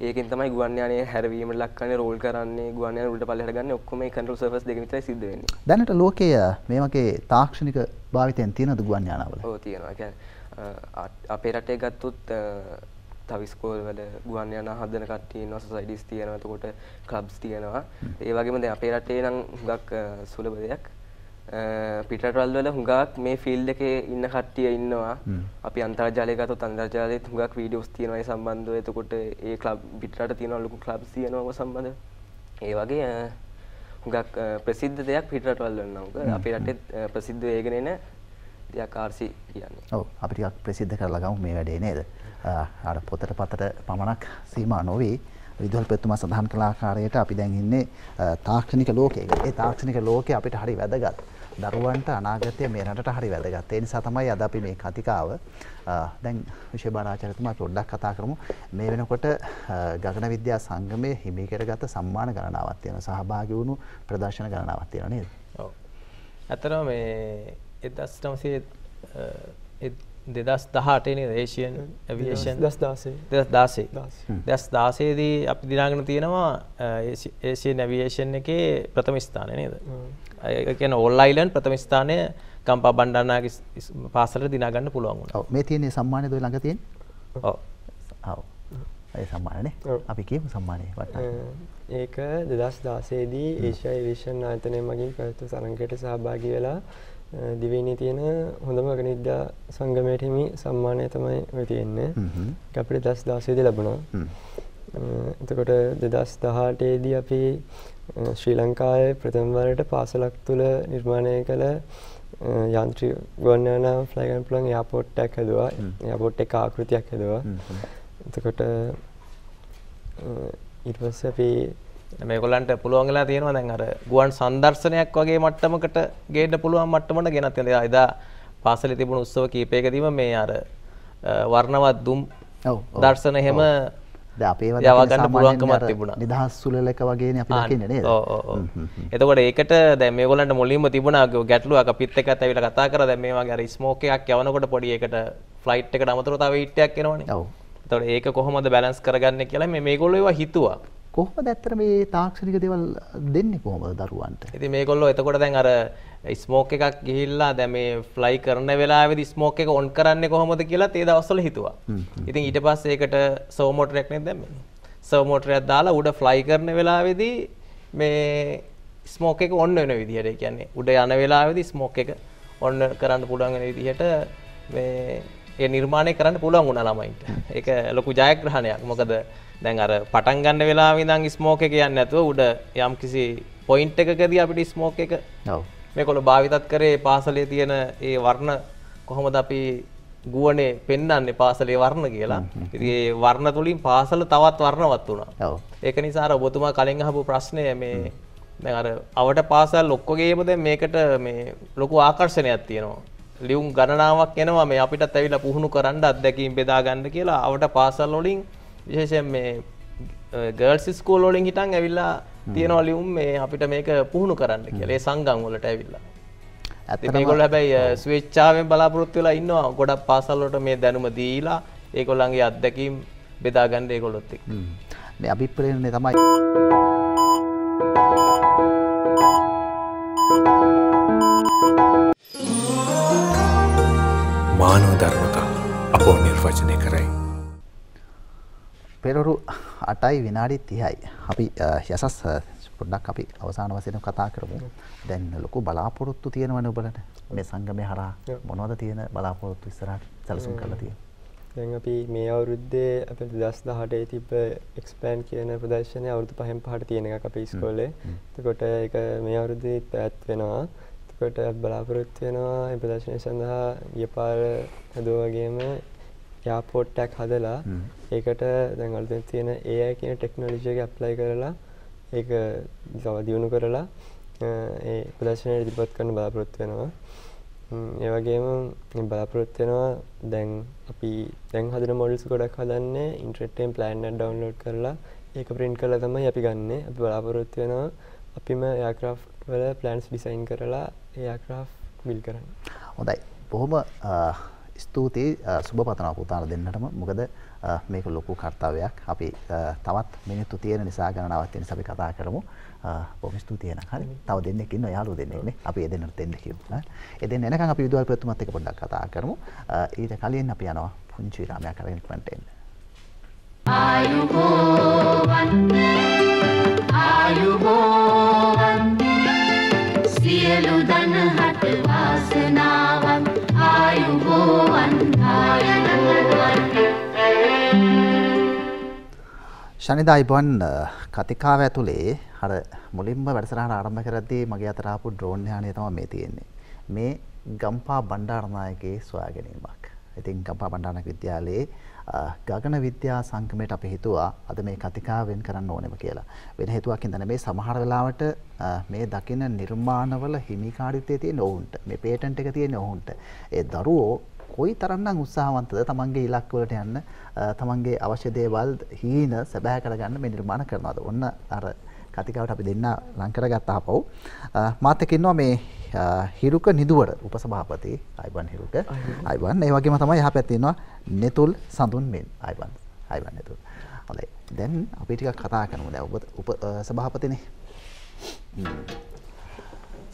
ඒකෙන් තමයි ගුවන් යානය හැරවීමට ලක් කරන්නේ, රෝල් කරන්නේ, ගුවන් යාන උඩට පල්ලෙහාට ගන්න ඔක්කොම මේ කන්ට්‍රෝල් සර්ෆස් දෙක විතරයි සිද්ධ වෙන්නේ. දැනට ලෝකයේ මේ වගේ තාක්ෂණික භාවිතයන් තියෙනවද ගුවන් යානාවල? ඔව් තියෙනවා. ඒ කියන්නේ අපේ රටේ ගත්තොත් තවිස්කෝල් වල ගුවන් යන හදන කට්ටිය ඉන්නවා සොසයිටිස් තියෙනවා එතකොට ක්ලබ්ස් තියෙනවා ඒ වගේම දැන් අපේ රටේ නම් හුඟක් සුලභ දෙයක් පිටරටවල් වල හුඟක් මේ ෆිල් එකේ ඉන්න කට්ටිය ඉන්නවා අපි අන්තර්ජාලය ගතොත් අන්තර්ජාලයේත් හුඟක් වීඩියෝස් තියෙනවා ඒ සම්බන්ධව එතකොට ඒ ක්ලබ් පිටරට තියෙන ලොකු ක්ලබ්ස් තියෙනවා සම්බන්ධ ඒ වගේ හුඟක් ප්‍රසිද්ධ දෙයක් පිටරටවල් වල නම් අපේ රටේ ප්‍රසිද්ධ වේගෙන එන දෙයක් ආර්සි කියන්නේ. ඔව් අපි ටිකක් ප්‍රසිද්ධ කරලා ගමු මේ වැඩේ නේද? අර පොතට පතට පමණක් සීමා නොවේ විදුහල් පෙතුමා සඳහන් කළ ආකාරයට අපි දැන් ඉන්නේ තාක්ෂණික ලෝකයක. ඒ තාක්ෂණික ලෝකේ අපිට හරි වැදගත්. දරුවන්ට අනාගතය මේ රටට හරි වැදගත්. ඒ නිසා තමයි අද අපි මේ කතිකාව දැන් විශේෂ බාරාචාර්යතුමා පොඩ්ඩක් කතා කරමු. මේ වෙනකොට ගගන විද්‍යා සංගමයේ හිමි කරගත් සම්මාන ගණනාවක් තියෙනවා. සහභාගී වුණු ප්‍රදර්ශන ගණනාවක් තියෙනවා නේද? ඔව්. ඇත්තටම මේ 1900 දෙදස් දහටන දේශයන් ඇවිේෂන් දස් දාසේ දෙදස් දාසේ දස් දාසේදී අපි දිනාගෙන තියෙනවා ඒසිය නැවියේෂන් එකේ ප්‍රථම ස්ථානය නේද කියන ඔල්ලයිලන් ප්‍රථම ස්ථානය කම්පා බණ්ඩන්නාගේ පාසල දිනාගන්න පුළුවන් මේ තියන්නේ සම්මානය ද ළඟතියෙන් ඔව ඇය සම්මානනේ අපි කියමු සම්මානය වට ඒක දෙදස් දාසේදී ඒෂයා විෂන් ආතනය මගින් පැත්තු සරංකට සහභාගි වෙලා දිවනී තියෙන හොඳම ගනිද්දා සංගමයටහිමි සම්මානය තමයි වෙතියෙන්නේ අපිට දස් දාසේදී ලැබුණා එතකොට දෙදස් දහටේදී අපි ශ්‍රී ලංකාය ප්‍රථම්වරට පාසලක් තුළ නිර්මාණය කළ යන්ත්‍රී ගොන්නන ෆ්ලයිගන් පුලන් යාපෝට්ටක් හැදවා යපොට් එක ආකෘතියක් හැදවා එතකොට ඊට පස්සේ අපි මේගොල්ලන්ට පුළුවන් වෙලා තියෙනවා දැන් අර ගුවන් සංදර්ශනයක් වගේ මට්ටමකට ගේන්න පුළුවන් මට්ටමකට ගෙනත් තියෙනවා. එදා පාසලේ තිබුණු උත්සව කීපයකදීම මේ අර වර්ණවත් දුම් දර්ශන එහෙම අපේ යවගන්න පුළුවන්කමක් තිබුණා. නිදහස් සුලලක වගේනේ අපි දකින්නේ නේද? ඔව් ඔව්. එතකොට ඒකට දැන් මේගොල්ලන්ට මුලින්ම තිබුණා ගැටලුවක් අපිත් එක්කත් ඇවිල්ලා කතා කරා දැන් මේ වගේ අර ස්මෝක් එකක් යවනකොට පොඩි ඒකට ෆ්ලයිට් එකට අමතරව තව හීට් එකක් එනවනේ. ඔව් තවට ඒක කොහොමද බැලන්ස් කරගන්න කියලා මේ මේගොල්ලෝ ඒවා හිතුවා. කොහොමද ඇත්තට මේ තාක්ෂණික දේවල් දෙන්නේ කොහොමද දරුවන්ට? ඉතින් මේගොල්ලෝ එතකොට දැන් අර ස්මෝක් එකක් ගිහිල්ලා දැන් මේ ෆ්ලයි කරන වෙලාවේදී ස්මෝක් එක ඔන් කරන්නේ කොහොමද කියලා ඒ දවස්වල හිතුවා. ඉතින් ඊට පස්සේ ඒකට සර්වෝ මෝටරයක් නේද දැම්මේ. සර්වෝ මෝටරයක් දාලා උඩ ෆ්ලයි කරන වෙලාවේදී මේ ස්මෝක් එක ඔන්න වෙන විදිහට කියන්නේ උඩ යන වෙලාවේදී ස්මෝක් එක ඔන්න කරන්න පුළුවන් වෙන විදිහට මේ ඒ නිර්මාණය කරන්න පුළුවන් උුණ ළමයින්ට එක ලොකු ජයග්‍රහණයක් මොකද දැන් අර පටන් ගන්න වෙලා විඳං ස්මෝක කියන්න ඇතුව උඩ යම් කිසි පොයින්් එකකදී අපිට ස්මෝක එක මේ කොළ භාවිතත් කරේ පාසලේ තියෙන ඒ වර්ණ කොහොමද අපි ගුවනේ පෙන්න්නන්නේ පාසලේ වර්ණ කියලා ඒ වර්ණ තුළින් පාසල තවත් වර්ණවත් වුණා ඒක නිසා ඔබතුමා කලින් හපු ප්‍රශ්නය මේ අර අවට පාසල් ලොක්කොගේමද මේකට මේ ලොකු ආකර්ශණයක් තියෙනවා ලියුම් ගණනාවක් එනවා මේ අපිටත් ඇවිල්ලා පුහුණු කරන්න අත්දැකීම් බෙදා ගන්න කියලා අවට පාසල් වලින් විශේෂයෙන් මේ ගර්ල්ස් ස්කූල් වලින් හිටන් ඇවිල්ලා තියෙනවා ලියුම් මේ අපිට මේක පුහුණු කරන්න කියලා ඒ සංගම් වලට ඇවිල්ලා ඇතිගොල හැබැයි ස්වේච්චාවෙන් බලාපොරොත්තු වෙලා ඉන්නවා ගොඩක් පාසල්ලොට මේ දැනුම දීලා ඒකොල්ලන්ගේ අත්දැකීම් බෙදාගන්න ඒකොලොත්තෙක් මේ අභිප්‍රයණය තමයි. මානව ධර්මතා අපෝ නිර්වචනය කරයි. පෙරරු අටයි විනාඩි තිහයි. අපි යසස් පොඩ්ඩක් අපි අවසාන වසයෙන් කතා කරමු දැන් ලොකු බලාපොරොත්තු තියෙනවන ඔබලට මේ සංගමය හරා මොනවද තියෙන බලාපොරොත්තු ඉස්සරහට සැලසුම් කරලා තියෙන. දැන් අපි මේ අවුරුද්දේ අප දස් දහටේ තිබ එක්ස්පෑන් කියන ප්‍රදර්ශනය අවුරුදු පහෙන් පහට තියෙන එක අප ඉස්කෝලේ එතකොට එක මේ අවුරුද්දේ පැත් වෙනවා කොට බලාපොරොත්තු වෙනවා එ ප්‍රදර්ශනය සඳහා ගපාර හැදුවගේම යාපෝට්ටක් හදලා ඒකට දැන් අලුතෙන් තියෙන ඒ කියන ටෙක්නොලජියක ඇප්ලයි කරලා ඒක සව දියුණු කරලා ඒ ප්‍රදර්ශනය ඉදිරිපත් කරන බලාපොරොත්තු වෙනවා ඒවගේම බලාපොරොත්තු වෙනවා දැන් අපි දැන් හදන මොඩල්ස් ගොඩක් හදන්නේ ඉන්ට්‍රෙට්ටෙන් ප්ලෑන්ඩ් ඩවන්ලෝඩ් කරලා ඒක ප්‍රින්ට් කරලා තමයි අපි ගන්න අපි බලාපොරොත්තු වෙනවා අපිම ඒයාක්‍රා් වල පලන්ස් ඩිසයින් කරලා ඒයාක්‍රා් මිල් කරන්න හොඳයි බොහොම ස්තුතියි සුභ පතන පුතාන දෙන්නටම මොකද මේක ලොකු කර්තාවයක් අපි තවත් මිනිත්තු තියෙන නිසා ගණනාවක් තියෙන අපි කතා කරමු බොහොම ස්තුතියි හරි තව දෙන්නෙක් ඉන්න යාළුවෝ දෙන්නෙක්නේ අපි ඒ දෙන්නට දෙන්න කියමු ඒ දෙන්න එනකන් අපි විදුහල් ප්‍රතිමත් එක පොඩ්ඩක් කතා කරමු ඊට කලින් අපි යනවා පුංචි විරාමයක් අරගෙන ඉක්මනට එන්න ආයුබෝවන් ආයුබෝවන් හට වාසනාවන් ආයුබෝවන් ශනිදායිබොන් කතිකාව ඇතුළේ හර මුලින්ම වැඩසරහට ආරම්භ කරද්දී මගේ අතරාපු ඩ්‍රෝන් යානය තම මේ තියෙන්නේ මේ ගම්පා බණ්ඩාරනායකගේ සොයා ගැනීමක් ඉතින් ගම්පා බණ්ඩානක විද්‍යාලයේ ගගන විද්‍යා සංගමයට අපි හිතුවා අද මේ කතිකාවෙන් කරන්න ඕනෙම කියලා. වෙන හේතුවක් ඉඳන මේ සමහර වෙලාවට මේ දකින නිර්මාණවල හිමිකාරිතය තියෙන ඔවුන්ට මේ පේටන්ට් එක තියෙන ඔවුන්ට ඒ දරුවෝ කොයි තරන්නම් උත්සාහවන්තද තමන්ගේ ඉලක්වලට යන්න තමන්ගේ අවශ්‍ය දේවල් හීන සැබෑ කරගන්න මේ නිර්මාණ කරනවාද. ඔන්න අර කතිකාවට අපි දෙන්න ලංකර ගත්තා පව් මාතකින්වා මේ හිරුක නිදුවර උපසභාපති අයිබන් හිරුක අයිබන් ඒ වගේම තමයි යහ පැත්තිෙනවා නෙතුල් සඳුන් මෙන් අයිබන් අයිබන් නතුල් හොලයි දැන් අපි ටික කතා කරනු දැ උප සභාපතිනේ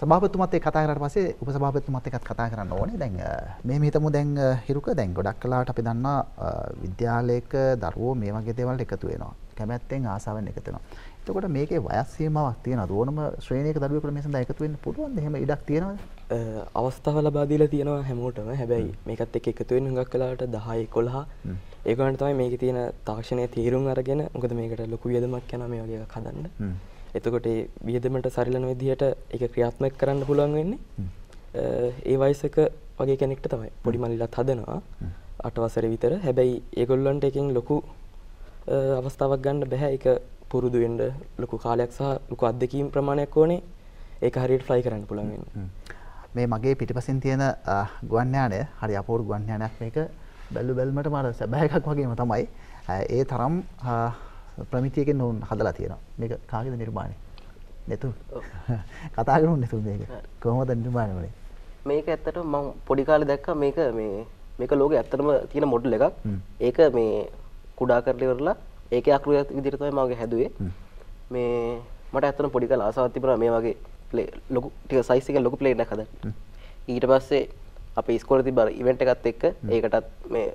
සභාපතුමත් ඒ කතා කරලා පස්සේ උපසභාපතිතුමත් එක්කත් කතා කරන්න ඕනේ. දැන් මේ හිතමු දැන් හිරුක දැන් ගොඩක් කලාවට අපි දන්නා විද්‍යාලයක දරුවෝ මේ වගේ දේවල් එකතු වෙනවා. කැමැත්තෙන් ආසාවෙන් එකතු වෙනවා. එතකොට මේකේ වයස් සීමාවක් තියෙනවද? ඕනම ශ්‍රේණියක දරුවෙකුට මේ සඳහා එකතු වෙන්න පුළුවන්ද? එහෙම ඉඩක් තියෙනවද? අවස්ථාව ලබා දීලා තියෙනවා හැමෝටම. හැබැයි මේකත් එක්ක එකතු වෙන්න හුඟක් වෙලාවට 10 11 ඒගොල්ලන්ට තමයි මේකේ තියෙන තාක්ෂණයේ තීරුම් අරගෙන මොකද මේකට ලොකු වියදමක් යනවා මේ වගේ එකක් හදන්න. එතකොට ඒ වියදමට සරිලන විදිහට ඒක ක්‍රියාත්මක කරන්න පුළුවන් වෙන්නේ ඒ වයිසක වගේ කෙනෙක්ට තමයි පොඩි මල්ලිලත් හදනවා අටවසර විතර හැබැයි ඒගොල්ලන්ට එකෙන් ලොකු අවස්ථාවක් ගන්න බැහැ එක පුරුදුෙන්ට ලොකු කාලයක් සහ ලොකු අත්දකීම් ප්‍රමාණයක් ඕනේ ඒක හරියට ෆ්ලයි කරන්න පුළුවන් මේ මගේ පිටිපසින් තියෙන ගුවන්්‍යානය හරි අපෝරු ගුවන්්‍යානයක් මේක බැල්ලු බැල්මට මර සැබෑකක් වගේම තමයි ඒ තරම් ප්‍රමිතියකෙන් ඔවුන් හදලා තියෙන මේක කාගෙද නිර්මාණය නැතු කතාගරු නැතු මේක කොහොමද නිර්මාණය වනේ මේක ඇත්තට මං පොඩිකාල දැක්ක මේක මේ මේක ලෝක ඇත්තටම තියෙන මොඩල් එකක් ඒක මේ කුඩා කරලා ඉවරලා ඒකේ අකුරු විදිහට තමයි මගේ හැදුවේ. මේ මට ඇත්තටම පොඩි කාලේ ආසාවක් තිබුණා මේ වගේ ප්ලේ ලොකු ටික සයිස් එකක ලොකු ප්ලේ එකක් හදන්න. ඊට පස්සේ අපේ ඉස්කෝලේ තිබ්බ ඉවෙන්ට් එකත් එක්ක ඒකටත් මේ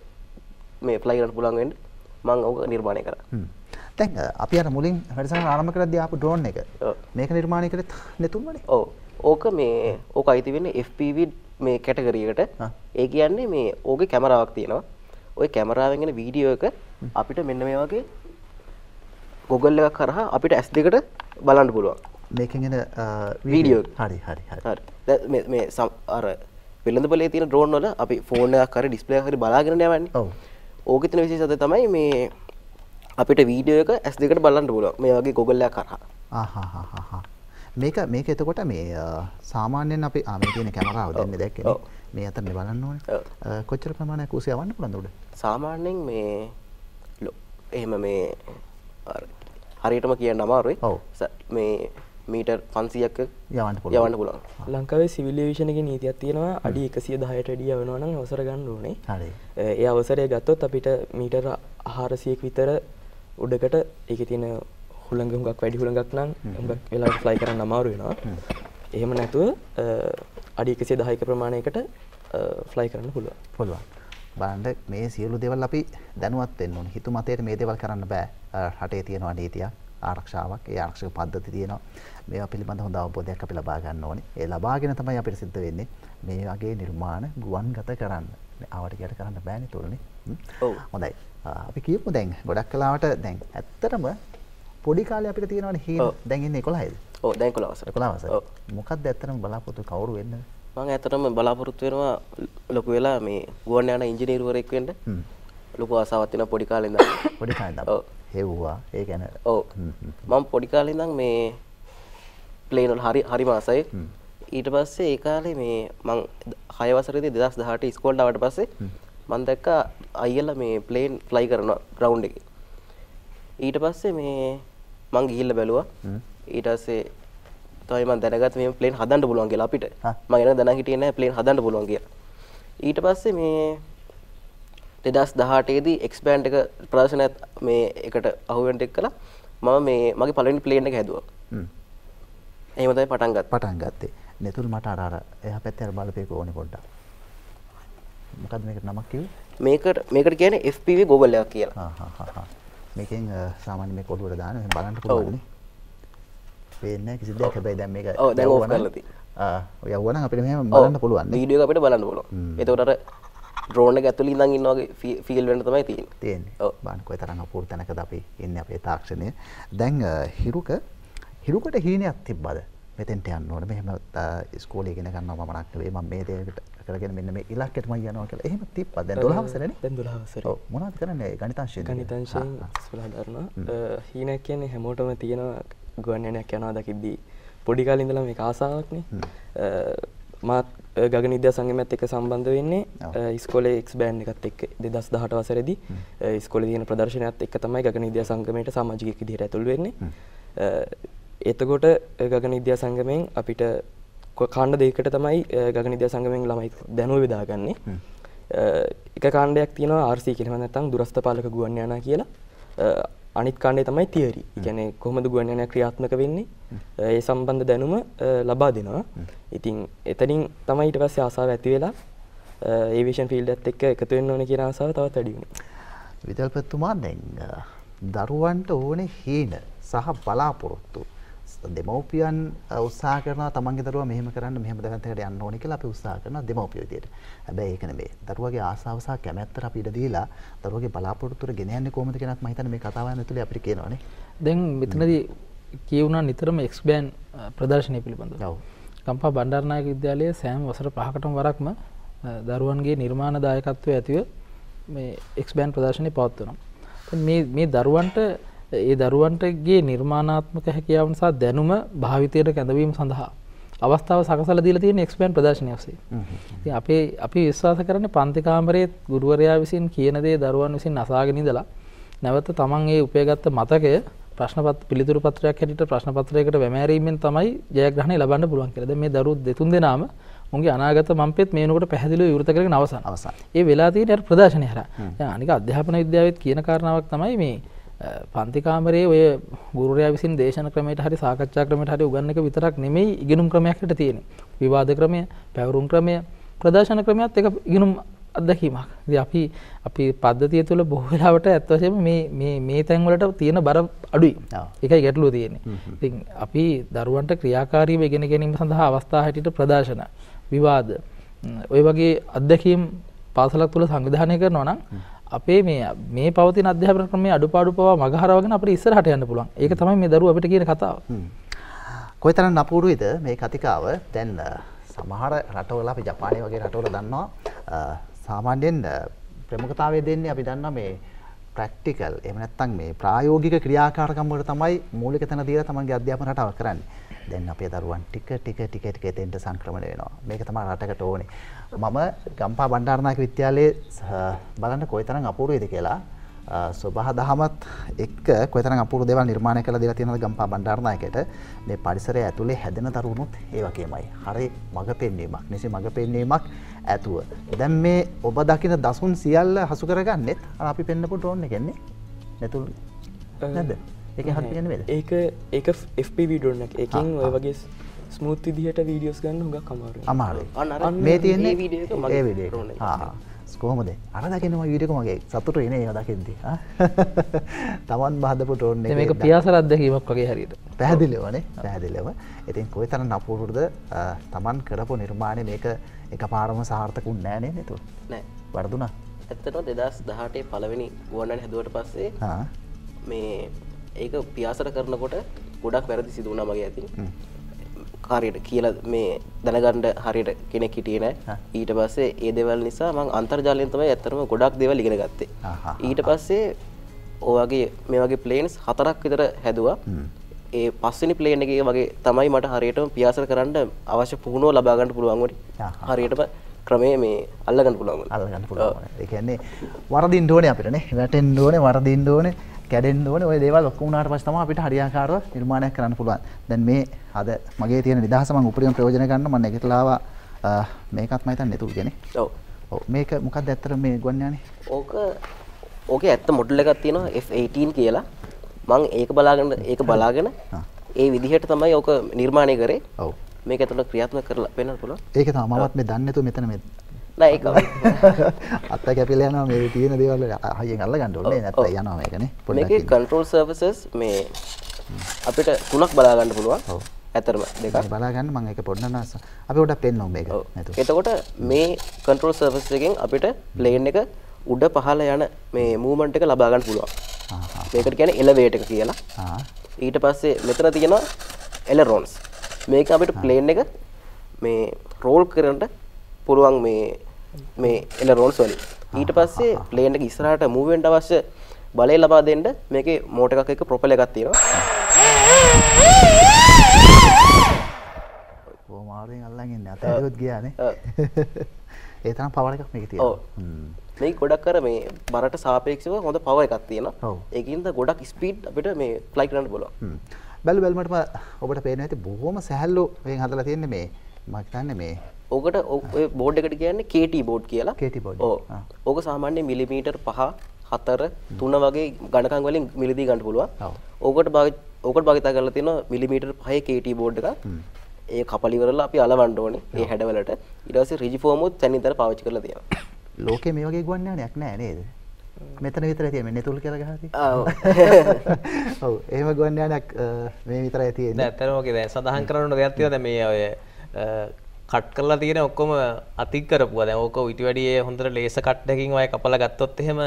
මේ ෆ්ලයි කරන්න පුළුවන් වෙන්න මම ඕක නිර්මාණය කරා. දැන් අපි අර මුලින් වැඩසටහන ආරම්භ කරද්දී ආපු ඩ්‍රෝන් එක. මේක නිර්මාණය කරේ නෙතුන්මනේ. ඔව්. ඕක මේ ඕක අයිති වෙන්නේ FPV මේ කැටගරි එකට. ඒ කියන්නේ මේ ඕකේ කැමරාවක් තියෙනවා. ওই කැමරාවෙන් එන වීඩියෝ එක අපිට මෙන්න මේ වගේ ගොගල් එකක් කරහා අපිට ඇස් දෙකට බලන්න පුළුවන් මේකෙන වීඩියෝ හරි හරි මේ සම් අර වෙළඳ බලේ තියෙන ඩ්‍රෝන් වල අපි ෆෝන් එකක් හරි ඩිස්ප්ලේ එකක් හරි බලාගෙන යවන්නේ. ඔව්. ඕකේ තියෙන විශේෂත්වය තමයි මේ අපිට වීඩියෝ එක S2 කට බලන්න පුළුවන්. මේ වගේ Google එකක් කරා. ආහහහහ. මේක මේක එතකොට මේ සාමාන්‍යයෙන් අපි ආ මේ තියෙන කැමරාව දැන් මේ දැක්කනේ. මේ අතනේ බලන්න ඕනේ. කොච්චර ප්‍රමාණයක් උස යවන්න පුළුවන්ද උඩ? සාමාන්‍යයෙන් මේ එහෙම මේ හරියටම කියන්න අමාරුයි මේ මීටර් පන්සියක්ක යවන්න යවන්න පුළන් ලංකාවේ සිවිලිවිෂණක නීතියක් තියෙනවා අඩි එකසිය දහයට ඩිය වෙනවන අවසර ගන්න ඕනේ ඒ අවසරය ගත්තොත් අපිට මීටර අහාරසියෙක් විතර උඩකට එක තියෙන හුළඟ හුඟක් වැඩි හුළඟක් නම් හුඟක් වෙලා ෆ්ලයි කරන්න අමාරු වෙනවා එහෙම නැතුව අඩි එකසිය දහයක ප්‍රමාණයකට ෆ්ලයි කරන්න පුළුවන් පුළුවන් බලන්න මේ සියලු දේවල් අපි දැනුවත් වෙන්න ඕනේ. හිතු මතයට මේ දේවල් කරන්න බෑ. රටේ තියෙනවා නීතියක්, ආරක්ෂාවක්, ඒ ආරක්ෂක පද්ධති තියෙනවා. මේවා පිළිබඳ හොඳ අවබෝධයක් අපි ලබා ගන්න ඕනේ. ඒ ලබාගෙන තමයි අපිට සිද්ධ වෙන්නේ මේ වගේ නිර්මාණ ගුවන්ගත කරන්න. ආවට ගියට කරන්න බෑනේ තොරනේ. හොඳයි. අපි කියමු දැන් ගොඩක් කලාවට දැන් ඇත්තටම පොඩි කාලේ අපිට තියෙනවනේ හීන. දැන් ඉන්නේ 11යිද? ඔව් දැන් 11 වසර. 11 වසර. මොකක්ද ඇත්තටම බලාපොරොත්තු කවුරු වෙන්නේ? මම ඇත්තටම බලාපොරොත්තු වෙනවා ලොකු වෙලා මේ ගුවන් යාන ඉංජිනේරුවරයෙක් වෙන්න. ලොකු ආසාවක් තියෙනවා පොඩි කාලේ ඉඳන්. පොඩි කාලේ ඉඳන්. ඔව්. හෙව්වා. ඒ කියන්නේ ඔව්. මම පොඩි කාලේ ඉඳන් මේ ප්ලේන් වල හරි හරි මාසයි. ඊට පස්සේ ඒ කාලේ මේ මං 6 වසරේදී 2018 ඉස්කෝලේ ආවට පස්සේ මම දැක්කා අයියලා මේ ප්ලේන් ෆ්ලයි කරනවා ග්‍රවුන්ඩ් එකේ. ඊට පස්සේ මේ මං ගිහිල්ලා බැලුවා. ඊට පස්සේ තමයි මම දැනගත්තේ මේ ප්ලේන් හදන්න පුළුවන් කියලා අපිට. මම එන දැනන් හිටියේ නැහැ ප්ලේන් හදන්න පුළුවන් කියලා. ඊට පස්සේ මේ 2018 දී එක්ස්පෑන්ඩ් එක ප්‍රදර්ශනයත් මේ එකට අහුවෙන්ට් එක කළා. මම මේ මගේ පළවෙනි ප්ලේන් එක හැදුවා. හ්ම්. එහෙම තමයි පටන් ගත්තේ. පටන් ගත්තේ. නෙතුල් මට අර අර එහා පැත්තේ අර බලපෑක ඕනේ පොඩ්ඩක්. මොකද මේකට නමක් කිව්වේ? මේකට මේකට කියන්නේ FPV ගොබල් එකක් කියලා. හා හා හා. මේකෙන් සාමාන්‍ය මේ කොළුවට දාන බලන්න පුළුවන් නේ. පේන්න කිසි දෙයක් හැබැයි දැන් මේක ඔව් දැන් ඕෆ් කරලා තියෙනවා ඔය වුණා අපිට මෙහෙම බලන්න පුළුවන් වීඩියෝ එක අපිට බලන්න පුළුවන් එතකොට අර ද්‍රෝණ ඇතුල ඉඳන් ඉන්නවාගේ ෆිල් වෙන තමයි තියෙන තියෙන බන්කොයි තරන්න අපූර් තැනකද අපි ඉන්න අපේ තාක්ෂණය දැන් හිරුක හිරුකට හීනයක් තිබ්බද මෙතෙන්ට යන්න ඕන මෙහෙම ස්කෝලේ ඉගෙන ගන්නවා මම නක්කලේ මම මේ දේකට කරගෙන මෙන්න මේ ඉලක්කයට මම යනවා කියලා එහෙම තිබ්බද දැන් 12 වසරනේ දැන් 12 වසරේ ඔව් මොනවද කරන්නේ ගණිතාංශයෙන් ගණිතාංශයෙන් ඉස්සරහ දරනවා හීනයක් කියන්නේ හැමෝටම තියෙනවා ගුවන්නනයක් යනවා දකිද්දී පොඩි කාලේ ඉඳලා මේක ආසාවක්නේ මාත් ගගන විද්‍යා සංගමයත් එක්ක සම්බන්ධ වෙන්නේ ඉස්කෝලේ එක්ස් බෑන්ඩ් එකත් එක්ක 2018 වසරේදී ඉස්කෝලේ තියෙන ප්‍රදර්ශනයත් එක්ක තමයි ගගන විද්‍යා සංගමයට සමාජිකයෙක් විදිහට ඇතුළු වෙන්නේ එතකොට ගගන විද්‍යා සංගමයෙන් අපිට කාණ්ඩ දෙකකට තමයි ගගන විද්‍යා සංගමයෙන් ළමයි දැනුව බෙදාගන්නේ එක කාණ්ඩයක් තියෙනවා RC කියලා නැත්නම් දුරස්ත පාලක ගුවන් යානා කියලා අනිත් කාණ්ඩේ තමයි තියරි. කියන්නේ කොහොමද ගුවන්යානය ක්‍රියාත්මක වෙන්නේ? ඒ සම්බන්ධ දැනුම ලබා දෙනවා. ඉතින් එතනින් තමයි ඊට පස්සේ ආසාව ඇති වෙලා ඒවිෂන් ෆීල්ඩත් එක්ක එකතු වෙන්න ඕනේ කියන ආසාව තවත් වැඩි වුණා. විදල්පතිතුමා දැන් දරුවන්ට ඕනේ හීන සහ බලාපොරොත්තු දෙමව්පියන් උත්සාහ කරනවා තමන්ගේ දරුවා මෙහෙම කරන්න මෙහෙම දැනටකට යන්න ඕනේ කියලා අපි උත්සාහ කරනවා දෙමව්පියෝ විදියට. හැබැයි ඒක නෙමෙයි. දරුවාගේ ආසාව සහ කැමැත්තට අපි ඉඩ දීලා දරුවාගේ බලාපොරොත්තු වල ගෙන යන්නේ කොහොමද කියනක් මම හිතන්නේ මේ කතාව යන ඇතුලේ අපිට කියනවානේ. දැන් මෙතනදී කියුණා නිතරම එක්ස්බෑන් ප්‍රදර්ශනය පිළිබඳව. ඔව්. ගම්පහ බණ්ඩාරනායක විද්‍යාලයේ සෑම වසර 5කටම වරක්ම දරුවන්ගේ නිර්මාණ දායකත්වය ඇතිව මේ එක්ස්බෑන් ප්‍රදර්ශනය පවත්වනවා. මේ මේ දරුවන්ට ඒ දරුවන්ටගේ නිර්මාණාත්මක හැකියාව නිසා දැනුම භාවිතයට කැඳවීම සඳහා අවස්ථාව සකසලා දීලා තියෙන එක්ස්පෑන් ප්‍රදර්ශනය ඔස්සේ. ඉතින් අපේ අපි විශ්වාස කරන්නේ පන්ති කාමරයේ ගුරුවරයා විසින් කියන දේ දරුවන් විසින් අසාගෙන ඉඳලා නැවත තමන් ඒ උපයගත්ත මතකය ප්‍රශ්නපත් පිළිතුරු පත්‍රයක් හැටියට ප්‍රශ්න පත්‍රයකට වැමෑරීමෙන් තමයි ජයග්‍රහණය ලබන්න පුළුවන් කියලා. දැන් මේ දරුවෝ දෙතුන් දෙනාම උන්ගේ අනාගත මම්පෙත් මේ වෙනකොට පැහැදිලිව විවෘත කරගෙන අවසන්. අවසන්. ඒ වෙලා තියෙන ප්‍රදර්ශනය හරහා. දැන් අනික අධ්‍යාපන විද්‍යාවෙත් කියන කාරණාවක් තමයි මේ පන්තිකාමරේ ඔය ගුරුරයා විසින් දේශන ක්‍රමයට හරි සාකච්ඡා ක්‍රමයට හරි උගන්න එක විතරක් නෙමෙයි ඉගෙනුම් ක්‍රමයක් හිට තියෙන. විවාද ක්‍රමය, පැවරුම් ක්‍රමය, ප්‍රදර්ශන ක්‍රමයත් එක ඉගෙනුම් අත්දැකීමක්. ඉතින් අපි අපි පද්ධතිය තුළ බොහෝ වෙලාවට ඇත්ත වශයෙන්ම මේ මේ මේ තැන් වලට තියෙන බර අඩුයි. ඒකයි ගැටලුව තියෙන්නේ. ඉතින් අපි දරුවන්ට ක්‍රියාකාරීව ඉගෙන ගැනීම සඳහා අවස්ථා හැටියට ප්‍රදර්ශන, විවාද, ওই වගේ අත්දැකීම් පාසලක් තුළ සංවිධානය කරනවා නම් අපේ මේ මේ පවතින අධ්‍යාපන ක්‍රමයේ අඩුපාඩු පවා මගහරවගෙන අපිට ඉස්සරහට යන්න පුළුවන්. ඒක තමයි මේ දරුවෝ අපිට කියන කතාව. කොයිතරම් අපූර්වයිද මේ කතිකාව? දැන් සමහර රටවල අපි ජපානය වගේ රටවල දන්නවා සාමාන්‍යයෙන් ප්‍රමුඛතාවය දෙන්නේ අපි දන්නවා මේ ප්‍රක්ටිකල් එහෙම නැත්නම් මේ ප්‍රායෝගික ක්‍රියාකාරකම් වලට තමයි මූලික තැන දීලා තමන්ගේ අධ්‍යාපන රටාව කරන්නේ. දැන් අපේ දරුවන් ටික ටික ටික ටික එතෙන්ට සංක්‍රමණය වෙනවා. මේක තමයි රටකට ඕනේ. මම ගම්පා බණ්ඩාරනායක විද්‍යාලයේ බලන්න කොයිතරම් අපූර්වයිද කියලා සබහ දහමත් එක්ක කොතරම් අපූර්ව දේවල් නිර්මාණය කළා දෙලා තියෙනවද ගම්පා බණ්ඩාරනායකට මේ පරිසරය ඇතුලේ හැදෙන තරුණුත් ඒ වගේමයි. හරි මඟ පෙන්වීමක්. නිසි මඟ පෙන්වීමක් ඇතුව. දැන් මේ ඔබ දකින දසුන් සියල්ල හසු කරගන්නෙත් අපි පෙන්නපු ඩ්‍රෝන් එකන්නේ. නැතුළු නැද්ද? එක හත්ගන්න වෙද ඒක ඒක FP විඩෝනක් එකින් ඔය වගේ ස්මුූත් විදිහට වීඩියෝස් ගන්න හොඟ කමර අමාර මේ තියන්නේ ඒ විඩ ස්කෝමද අර දකිනවා විඩක මගේ සතුට එන ඒ දකිද තමන් බහදපු ටෝන්න මේක පියාසරත්දකීමක් වගේ හරිට පැහදිලවනේ පැහදිලව ඉතින් කොයි තරන් අපූරුද තමන් කරපු නිර්මාණය මේක එක පාරම සාර්ථකුන් නෑනේ නතු වරදුනා ඇත්තට දෙදස් දහටේ පලවෙනි ගුවන්නන් හැදුවට පස්සේ මේ ඒක පියාසර කරනකොට ගොඩක් වැරදි සිදුවනා මගේ ඇති කාරයට කියල මේ දැනගණ්ඩ හරියට කෙනෙ කිටියන ඊට පස්සේ ඒ දෙවල් නිසා මං අන්තර්ජාලයන්තම ඇතරම ගොඩක් දෙව ලිගෙන ගත්තේ ඊට පස්සේ ඕගේ මේ වගේ ප්ලේන්ස් හතරක් විතර හැදවා ඒ පස්සනි ප්ලේන එක වගේ තමයි මට හරියටම පියාසර කරන්න අවශ්‍ය පුහුණෝ ලබාගන්න පුළුවන්ගට හරියටම ක්‍රමය මේ අල්ලගන්න පුළුවන් අල්ලගන්න පුළුවන් එකන්නේ වරදිින් දෝන අපිටන වැටෙන් දෝන වරදිින් දෝනේ කැඩෙන්න ඕනේ ඔය දේවල් ඔක්කොම උනාට පස්සේ තමයි අපිට හරියාකාරව නිර්මාණයක් කරන්න පුළුවන්. දැන් මේ අද මගේ තියෙන නිදහස මම උපරිම ප්‍රයෝජන ගන්න මම නැගිටලා මේකත් මම හිතන්නේ නේතුල් කියන්නේ. ඔව්. ඔව් මේක මොකක්ද ඇත්තට මේ ගුවන් යානේ? ඕක ඕකේ ඇත්ත මොඩල් එකක් තියෙනවා F18 කියලා. මම ඒක බලාගෙන ඒක බලාගෙන ඒ විදිහට තමයි ඕක නිර්මාණය කරේ. ඔව්. මේක ඇතුළට ක්‍රියාත්මක කරලා පෙන්වන්න පුළුවන්. ඒක තමයි මමත් මේ දන්නේ නැතුව මෙතන මේ ලයික අත්ත කැපිල යන මේ තියෙන දේවල් හයෙන් අල්ල ගන්න ඕනේ oh, නැත්නම් oh. යනවා මේකනේ මේකේ control surfaces මේ අපිට තුනක් බලා ගන්න පුළුවන් ඔව් oh. ඇතරම දෙකක් බලා ගන්න මම ඒක පොඩ්ඩක් අස අපි උඩ පෙන්වමු මේක නේද එතකොට මේ control surface එකෙන් අපිට plane එක උඩ පහළ යන මේ movement එක ලබා ගන්න පුළුවන් මේකට කියන්නේ elevate එක කියලා ඊට පස්සේ මෙතන තියෙනවා ailerons මේක අපිට plane එක මේ roll කරන්න පුළුවන් මේ මේ එල රෝල්ස් වලින් ඊට පස්සේ ප්ලේන් එක ඉස්සරහට මූව් වෙන්න අවශ්‍ය බලය ලබා දෙන්න මේකේ මෝටර් එකක් එක ප්‍රොපෙල් එකක් තියෙනවා ඔව් මාරුවෙන් අල්ලන් ඉන්නේ අතහැරුවත් ගියානේ ඒ තරම් පවර එකක් මේකේ තියෙනවා ඔව් මේක ගොඩක් අර මේ බරට සාපේක්ෂව හොඳ පවර් එකක් තියෙනවා ඒකින්ද ගොඩක් ස්පීඩ් අපිට මේ ෆ්ලයි කරන්න පුළුවන් බැලු බැලමටම ඔබට පේනවා ඇති බොහොම සැහැල්ලු වෙන් හදලා තියෙන්නේ මේ මම හිතන්නේ මේ ඕකට බෝඩ් එකට කියන්නේ කේට බෝඩ් කියලා ඕක සාමාන්‍ය මිලිමීටර් පහ හතර තුන වගේ ගණකන් වලින් මිලදී ගන්න පුළුවන් ඕකට ඕකට භාවිතා කරලා තියෙනවා මිලිමීටර් පහේ කේට බෝඩ් එකක් ඒ කපලිවරලා අපි අලවන්න ඕනේ මේ හැඩවලට ඊට පස්සේ රිජි ෆෝම් උත් තැනින්තර පාවිච්චි කරලා තියෙනවා ලෝකේ මේ වගේ ගුවන්යානයක් නැහැ නේද මෙතන විතර තියෙන මෙන්න තුල් කියලා ගහති. ඔව්. ඔව්. එහෙම ගුවන් යානක් මේ විතරයි තියෙන්නේ. දැන් ඇත්තම ඔකේ දැන් සඳහන් කරන දෙයක් තියෙනවා දැන් මේ ඔය කට් කරලා තියෙන ඔක්කොම අතිකරපුුව දැ ඕක ඉති වැඩිය හොඳට ලේස කට්ටකින් ඔය කපල ගත්තොත් එහෙම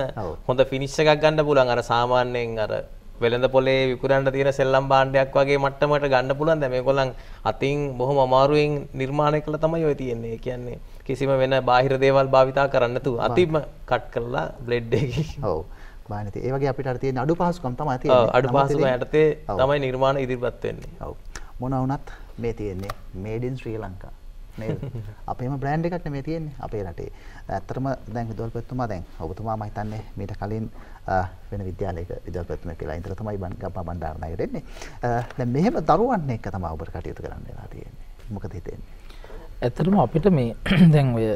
හොඳ ෆිනිශ්ෂ එකක් ගන්න පුලන් අර සාමාන්‍යයෙන් අර වෙළඳ පොලේ විකරන්ට තියෙන සෙල්ලම් බාණ්ඩයක් වගේ මට්ටමට ගන්න පුලන් දැම කොලන් අතින් බොහොම අමාරුවෙන් නිර්මාණය කළ තමයි ඔය තියෙන්නේ කියන්නේ කිසිම වෙන බාහිර දේවල් භාවිතා කරන්නතු අතිම කට් කරලා බ්ලෙඩ්ඩකි ඔව බානති ඒවගේ අපිට අතිය අඩු පහසුකම් තම ඇති අඩු පහසුම යටතේ තමයි නිර්මාණ ඉදිරිපත්වවෙන්නේ ඔව මොනවුනත් මේ තියෙන්නේ මේඩින් ශ්‍රී ලංකා නේද අපේම බ්‍රෑන්ඩ් එකක් නෙමෙයි තියෙන්නේ අපේ රටේ ඇත්තටම දැන් විදුහල්පතිතුමා දැන් ඔබතුමා මම හිතන්නේ මීට කලින් වෙන විද්‍යාලයක විදුහල්පතිතුමා කියලා ඉඳලා තමයි ගම්මා බණ්ඩාරනායකට එන්නේ දැන් මෙහෙම දරුවන් එක්ක තමයි ඔබට කටයුතු කරන්න වෙලා තියෙන්නේ මොකද හිතෙන්නේ ඇත්තටම අපිට මේ දැන් ඔය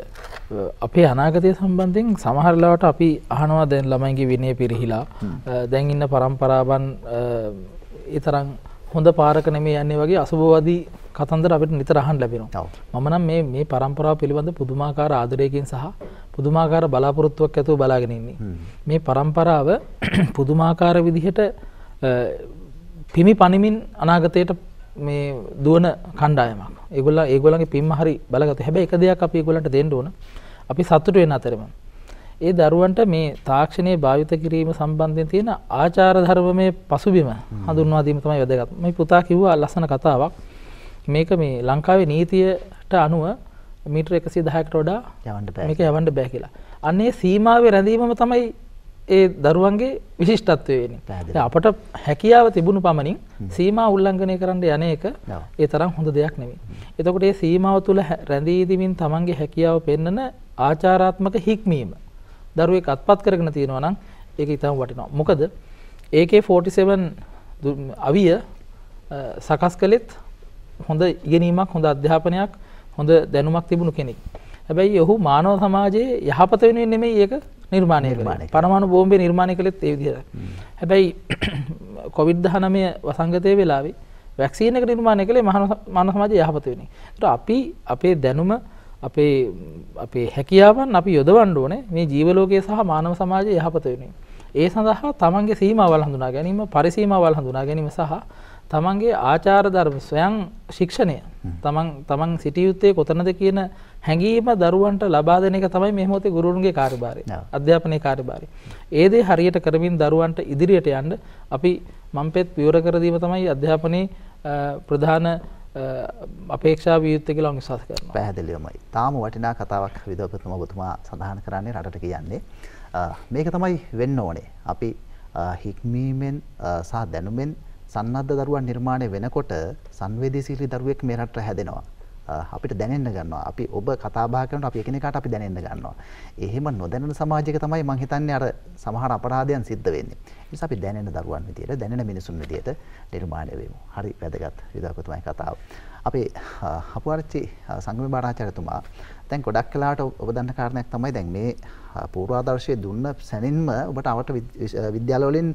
අපේ අනාගතය සම්බන්ධයෙන් සමහරලාවට අපි අහනවා දැන් ළමයිගේ විනය පිරිහිලා දැන් ඉන්න පරම්පරාවන් ඒ තරම් හොඳ පාරක නෙමේ යන්නේ වගේ අසුභවාදී කතන්දර අපිට නිතර අහන්න ලැබෙනවා. මම නම් මේ මේ પરම්පරාව පිළිබඳ පුදුමාකාර ආදරයකින් සහ පුදුමාකාර බලාපොරොත්තුවක් ඇතුව බලාගෙන ඉන්නේ. මේ પરම්පරාව පුදුමාකාර විදිහට පිමි පනිමින් අනාගතයට මේ දුවන කණ්ඩායමක්. ඒගොල්ලෝ ඒගොල්ලන්ගේ පිම්ම හරි බලගත්තා. හැබැයි එක දෙයක් අපි ඒගොල්ලන්ට දෙන්න ඕන. අපි සතුටු වෙන අතරම ඒ දරුවන්ට මේ තාක්ෂණයේ භාවිත කිරීම සම්බන්ධයෙන් තියෙන ආචාර ධර්මයේ පසුබිම හඳුන්වා දීම තමයි වැදගත්. මේ පුතා කිව්වා ලස්සන කතාවක්. මේක මේ ලංකාවේ නීතියට අනුව මීටර 110කට වඩා යවන්න බෑ. මේක යවන්න බෑ කියලා. අන්නේ සීමාවේ රැඳීමම තමයි ඒ දරුවන්ගේ විශිෂ්ටත්වය වෙන්නේ. අපට හැකියාව තිබුණු පමණින් සීමා උල්ලංඝනය කරන්න යන එක ඒ තරම් හොඳ දෙයක් නෙවෙයි. එතකොට මේ සීමාව තුළ රැඳී සිටින් තමන්ගේ හැකියාව පෙන්වන ආචාරාත්මක හික්මීම. දරුවෙක් අත්පත් කරගෙන තියෙනවා නම් ඒක ඉතාම වටිනවා. මොකද AK47 අවිය සකස් කළෙත් හොඳ ඉගෙනීමක් හොඳ අධ්‍යාපනයක් හොඳ දැනුමක් තිබුණු කෙනෙක්. හැබැයි ඔහු මානව සමාජයේ යහපත වෙනුවෙන් නෙමෙයි ඒක නිර්මාණය කරන්නේ. පරමාණු බෝම්බේ නිර්මාණය කළෙත් ඒ විදිහට. හැබැයි කොවිඩ් 19 වසංගතයේ වෙලාවේ වැක්සීන් එක නිර්මාණය කළේ මානව සමාජයේ යහපත වෙනුවෙන්. ඒතර අපි අපේ දැනුම අපේ අපේ හැකියාවන් අපි යොදවන්න ඕනේ මේ ජීවලෝකයේ සහ මානව සමාජය යහපත වෙනුවෙන්. ඒ සඳහා තමන්ගේ සීමාවල් හඳුනා ගැනීම පරිසීමාවල් හඳුනා ගැනීම සහ තමන්ගේ ආචාර ධර්ම ස්වයං ශික්ෂණය තමන් තමන් සිටියයුත්තේ කොතනද කියන හැඟීම දරුවන්ට ලබා දෙන එක තමයි මෙහමෝතේ ගුරුන්ගේ කාර්භාරය අධ්‍යාපනය කාර්භාරය. ඒදේ හරියට කරමින් දරුවන්ට ඉදිරියට යන්ඩ අපි මම්පෙත් පියවර කරදීම තමයි අධ්‍යාපනයේ ප්‍රධාන අපේක්ෂා වියුත්ත කියලා නිසාස කරන පැහැදිලියමයි තාම වටිනා කතාවක් විදවපතුම ඔබතුමා සඳහන් කරන්නේ රටට කියන්නේ මේක තමයි වෙන්න ඕනේ අපි හික්මීමෙන් සහ දැනුමෙන් සන්නද්ධ දරුවන් නිර්මාණය වෙනකොට සංවේදීශීලී දරුවෙක් මේ රටට හැදෙනවා. අපිට දැනෙන්න ගන්නවා. අපි ඔබ කතා බහ කරනකොට අපි එකිනෙකාට අපි දැනෙන්න ගන්නවා. එහෙම නොදැනෙන සමාජයක තමයි මම හිතන්නේ අර සමහර අපරාධයන් සිද්ධ වෙන්නේ. නිසා අපි දැනෙන දරුවන් විදියට දැනෙන මිනිසුන් විදියට නිර්මාණය වෙමු. හරි වැදගත් විදහාක තමයි කතාව. අපේ හපුආරච්චි සංගම බාරාචාර්යතුමා දැන් ගොඩක් වෙලාවට ඔබ දන්න කාරණයක් තමයි දැන් මේ පූර්වාදර්ශය දුන්න සැනින්ම ඔබට අවට විද්‍යාලවලින්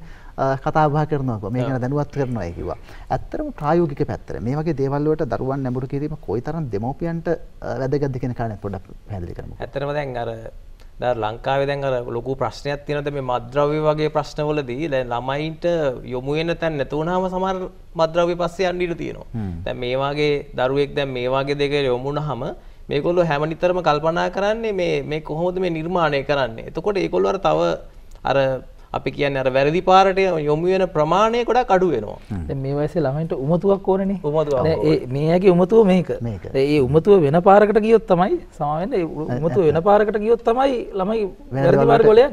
කතාබා කරනවා මේ ගැන දැනුවත් කරනවා කිව්වා. ඇත්තටම ප්‍රායෝගික පැත්තට මේ වගේ දේවල් වලට දරුවන් නැඹුරු කිරීම කොයිතරම් දෙමව්පියන්ට වැදගත්ද කියන කාරණේ පොඩ්ඩක් පැහැදිලි කරමු. ඇත්තටම දැන් අර ලංකාවේ දැන් අර ලොකු ප්‍රශ්නයක් තියෙනවා දැන් මේ මද්ද්‍රව්‍ය වගේ ප්‍රශ්නවලදී දැන් ළමයින්ට යොමු වෙන තැන නැතුණාම සමහර මද්ද්‍රව්‍ය පස්සේ යන්න ඉඩ තියෙනවා. දැන් මේ වගේ දරුවෙක් දැන් මේ වගේ දෙක යොමුනහම මේගොල්ලෝ හැම නිතරම කල්පනා කරන්නේ මේ මේ කොහොමද මේ නිර්මාණය කරන්නේ. එතකොට ඒගොල්ලෝ අර තව අර අපි කියන්න අර වැරදි පාරට යොමු වෙන ප්‍රමාණය ගොඩක් අඩු වෙනවා මේ වයසේ ළමයින්ට උමතුවක් ඕනනේ උමතුව මේගේ උමතුව මේක ඒ උමතුව වෙන පාරකට ගියොත් තමයි සමාවෙන්න උමතුව වෙන පාරකට ගියොත් තමයි ළමයි වැරදි පාර ගොලය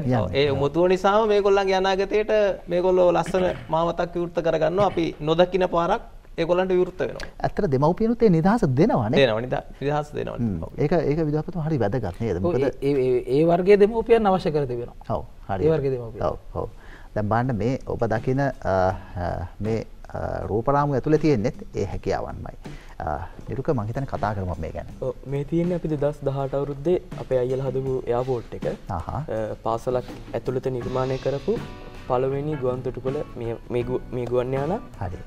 ඒ උමතුව නිසාම මේගොල්ලන්ගේ අනාගතයට මේගොල්ලෝ ලස්සන මාවතක් විවෘත කරගන්නවා අපි නොදකින පාරක් ඒගොලන්ට විෘත්ත වෙන ඇතර දෙමවපියනුත් ඒ නිදහස දෙනවාන නිදහස් දෙනවා ඒක ඒක විදපතු හරි වැදගත් නේද ඒ වර්ගේ දෙමෝපියන් අවශ්‍ය කර තිබෙන හව හරි වර්ග හව දැම් බාන්න මේ ඔබ දකින මේ රූපරාමු ඇතුළ තියෙන්නෙත් ඒ හැකියාවන්මයි. නිරුක මහිතන කතා කරම මේ ගැන මේ තියන්නේ අපි දස් දහට අවුරුද්දේ අප අයල් හදපු එයාබෝට් එක පාසලක් ඇතුළත නිර්මාණය කරපු පළවෙනි ගුවන්තොටු කොළ මේ ගුවන් යාන හරි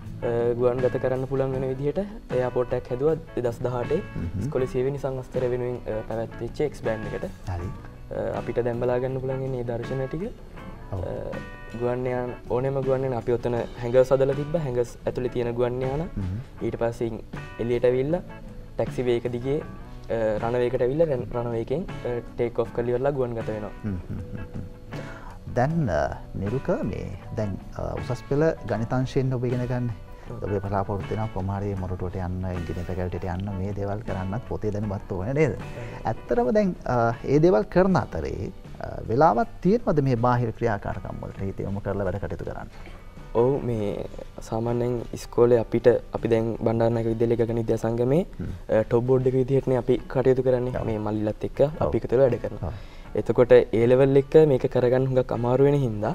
ගුවන් ගත කරන්න පුළන් වෙන විදිහට එයාපොට්ටක් හැදුව දස් දහටේ ස්කොල සේවනි සංස්තර වෙනුවෙන් පැවැත්වෙච්ච එක්ස් බෑන්් එකට අපිට දැම්බලාගන්න පුළන්ගෙන දර්ශන ටික ගුවන්යන් ඕනෙම ගුවන්ෙන් අපි ඔත්තන හැඟ සදල තිබ හැඟස් ඇතුළි තියෙන ගුවන්යාන ඊට පස්සින් එලියට විල්ල ටැක්සි වේක දිගේ රණවේකට විල්ල රණවේකෙන් ටේක් ඔෆ් කලිවෙල්ලා ගුවන් ගත වෙනවා දැන් නිරුක මේ දැන් උසස් පෙළ ගනිතංශයෙන් ඔබ ඉගෙනගන්න ඔබේ පලාපොරත්තින කොමාරය මොරටට යන්න ඉගිනිතකල්ට යන්න මේ දෙවල් කරන්නත් පොතේ දැනමත් ඕන නේද. ඇත්තරම දැන් ඒ දෙවල් කරන අතරේ වෙලාවත් තියෙන්වද මේ බාහිර ක්‍රියාකාරකම්වලට හිතයොම කරල වැඩ කටයුතු කරන්න. ඔවු මේ සාමාන්‍යෙන් ස්කෝලේ අපිට අපි දැන් බණ්ඩාරනක විදලක නිද්‍ය සංගමේ ටොබ්බෝඩ්ඩක විදිහටන අපි කටයුතු කරන්නේ මේ මල්ලිලත් එක්ක අපිකතුර වැඩ කරනවා. එතකොට ඒලෙවල් එක මේක කරගන්න හුඟක් අමාරුවෙන හින්දා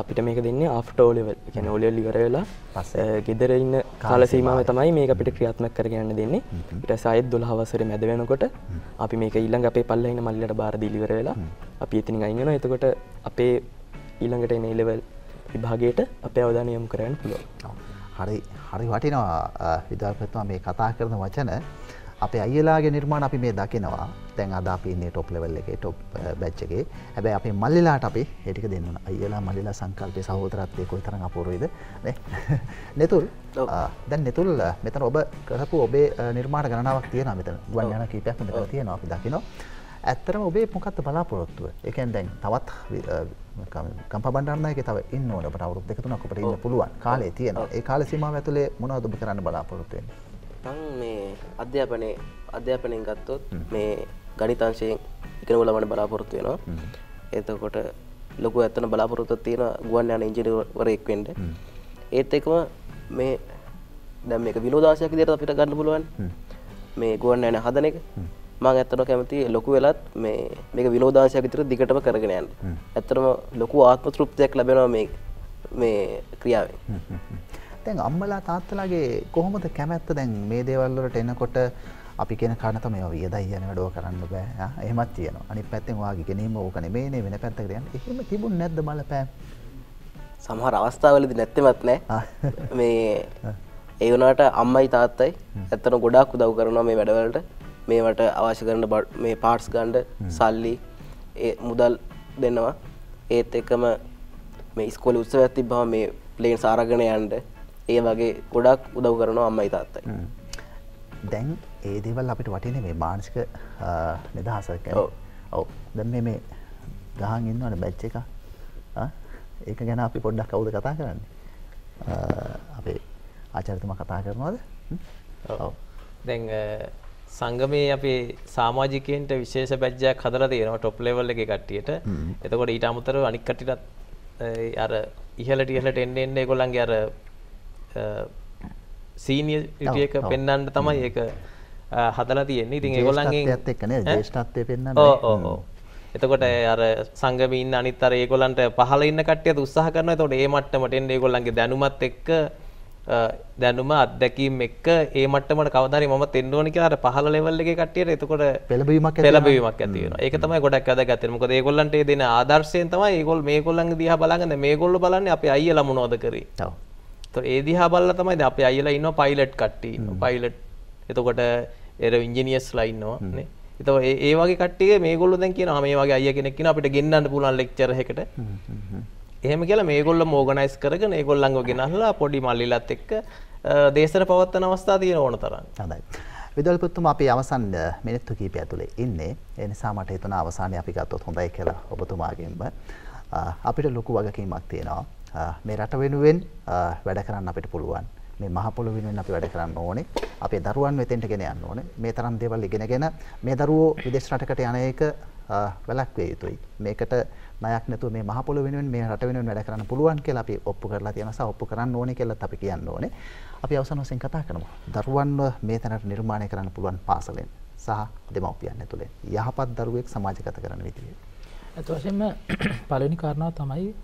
අපිට මේක දෙන්නේ ආෆ්ට ඕලෙවල් ගැන ඔලෙල් ඉවර වෙලා ගෙදර ඉන්න කාල සීමාව තමයි මේක අපිට ක්‍රියාත්මක කරගන්න දෙන්නේ ඊට සයත් දොළහවසර මැද වෙනකොට අපි මේක ඊළඟ අපේ පල්ලහින මල්ලට බාර දීලිවර වෙලා අපි එතින් අයිගෙන එතකොට අපේ ඊළඟට එන ඒලෙවල් විභාගයට අප අවධානයම් කරන්න පුළුව හරි හරි වටිනවා විදර්පත්වා මේ කතා කරන වචන අප අයලාගේ නිර්මාණ අපි මේ දකිනවා තැන් අද අපින්නේ ටොප් ලෙවල් එක ටොප් බැච්චගේ හැබැ අපේ මල්ලිලාට අපි හෙටික දෙන්න අයලා මල්ලිලා සංකල්පය සහෝතරත්ය කොයි තරන් අපූරුවේද නෙතුල් දැන් නෙතුල් මෙතන ඔබ කරපු ඔබේ නිර්මාණ ගණනාවක් තියෙන මෙත ගුවන්ගන කීපයක් මෙතර තියෙන අපි දකිනවා ඇත්තරම ඔබේ මොකක්ද බලාපොරොත්තුව එකන් දැන් තවත් කම්පබන්ඩන්නයක තව ඉන්නවට අවරුත් දෙකතුනක් අපට ඉන්න පුළුවන් කාලේ තියෙනවා ඒ කාල සීම ඇතුලේ මොනවදබ කරන්න බලාපොරොත්තුවෙන්නේ නැත්තං මේ අධ්‍යාපනය අධ්‍යාපනයෙන් ගත්තොත් මේ ගනිතංශයෙන් එකනවල වන බලාපොරොත්තු වෙනවා එතකොට ලොකු ඇත්තන බලාපොරොත්තු තියෙන ගුවන් යන ඉංජිනිවරයෙක්වෙන්ට ඒත් එකම මේ දැම් එක විනෝදාශයක් දෙයට අපිට ගන්න පුළුවන් මේ ගුවන් යන හදන එක මං ඇත්තන කැමති ලොකු වෙලත් මේ මේක විනෝදාශයක් විතර දිගටම කරගෙන යන්න. ඇත්තටම ලොකු ආත්ම තෘප්තියක් ලැබෙනවා මේ මේ ක්‍රියාවෙන්. දැන් අම්මලා තාත්තලාගේ කොහොමද කැමැත්ත දැන් මේ දේවල් වලට එනකොට අපි කියන කන තමයි ඔය වියදයි යන වැඩෝ කරන්න බෑ. එහෙමත් තියෙනවා. අනිත් පැත්තෙන් ඔයාගේ ගෙනීම ඕක නෙමෙයි නේ වෙන පැත්තකට යන්න. එහෙම තිබුණ නැද්ද බලපෑම්? සමහර අවස්ථාවලදී නැත්තෙමත් නෑ. මේ ඒ වුණාට අම්මයි තාත්තයි ඇත්තට ගොඩාක් උදව් කරනවා මේ වැඩවලට. මේවට අවශ්‍ය කරන මේ පාර්ට්ස් ගන්න සල්ලි මුදල් දෙන්නවා. ඒත් එකම මේ ස්කොල උත්සවයක් තිබ්බම මේ ප්ලේන් සාරගෙන යන්න ඒ වගේ ගොඩක් උදව් කරනවා අම්මයි තාත්තයි දැන් ඒ දේවල් අපිට වටින මේ මානසික නිදහසක ඔව දැ මේ මේ ගහන් ඉන්නවන බැච්ච එක ඒක ගැන අපි පොඩ්ඩක් කවුද කතා කරන්නේ අපේ ආචරිතම කතා කරනවාද දැන් සංගමයේ අපේ සාමාජිකයන්ට විශේෂ බැජ්ජයක් හදලා තියෙනවා ටොප් ලෙවල් එක කට්ටියට. එතකොට ඊට අමතරව අනික් කට්ටියටත් අර ඉහළට ඉහළට එන්න එන්න ඒගොල්ලන්ගේ අර සීනියටියක පෙන්න්නට තමයි ඒක හදලා තියෙන්නේ ඉතින් ඒගොල්ලන්ගේ ඇත් එක්කන ජේෂ්ඨත්වය පෙන්න්න ඕ එතකොට අර සංගමීන් අනිත් අර ඒගොල්ලන්ට පහළ ඉන්න කට්ටියත් උත්සාහ කරනවා. එතකොට ඒ මට්ටමට එන්න ඒගොල්ලන්ගේ දැනුමත් එක්ක දැනුම අත්දැකීම් එක්ක ඒ මට්ටමට කවදා හරි මමත් එන්න ඕන කියලා අර පහළ ලෙවල් එකේ කට්ටියට එතකොට පෙළඹවීමක් පෙළඹවීමක් ඇති වෙනවා. ඒක තමයි ගොඩක් වැදගත් වෙන්නේ. මොකද ඒගොල්ලන්ට දෙන ආදර්ශයෙන් තමයි ඒගොල්ලෝ මේගොල්ලන්ගේ දිහා බලන්නේ. මේගොල්ලෝ බලන්නේ අපේ අයියලා මොනවද කරේ. ඔව්. ඒ දිහා බල්ල තමයි අප අයලා ඉන්න පයිලට් කට්ටි පයිලට් එතකොට එර ඉංජිනියස් ලයින්නවා එතව ඒ වගේ කටේ මේගොල්ල දැ කියන මේ වගේ අය කෙනෙක්න අපිට ගන්නන්න පුලන් ලෙක්චරහකට එහෙම කියලා මේගොල්ල මෝගනයිස් කරගන ඒගොල්ලංග ගෙනහලා පොඩි මල්ලිලත් එක්ක දේශර පවත්තන අවස්ථා තියෙන ඕන තරන්න හදයි. විදල්පත්තුම අපි අවසන්ඩ මිනිත්තු කීපය ඇතුළේ ඉන්නේ එනිසා මට හිතන අවසානය අපි ගත්තොත් හොඳයි කියලා ඔබතුමාගෙන්ම අපිට ලොකු වගකීමක් තියෙනවා මේ රට වෙනුවෙන් වැඩ කරන්න අපිට පුළුවන්. මේ මහ පොළොව වෙනුවෙන් අපි වැඩ කරන්න ඕනේ. අපේ දරුවන් වෙතෙන්ට ගෙන යන්න ඕනේ. මේ තරම් දේවල් ඉගෙනගෙන මේ දරුවෝ විදේශ රටකට යන එක වැළැක්විය යුතුයි. මේකට ණයක් නැතුව මේ මහ පොළොව වෙනුවෙන් මේ රට වෙනුවෙන් වැඩ කරන්න පුළුවන් කියලා අපි ඔප්පු කරලා තියෙන නිසා ඔප්පු කරන්න ඕනේ කියලාත් අපි කියන්න ඕනේ. අපි අවසන් වශයෙන් කතා කරමු. දරුවන්ව මේ තැනට නිර්මාණය කරන්න පුළුවන් පාසලෙන් සහ දෙමව්පියන් ඇතුලෙන් යහපත් දරුවෙක් සමාජගත කරන විදිය. අත වශයෙන්ම පළවෙනි කාරණාව තමයි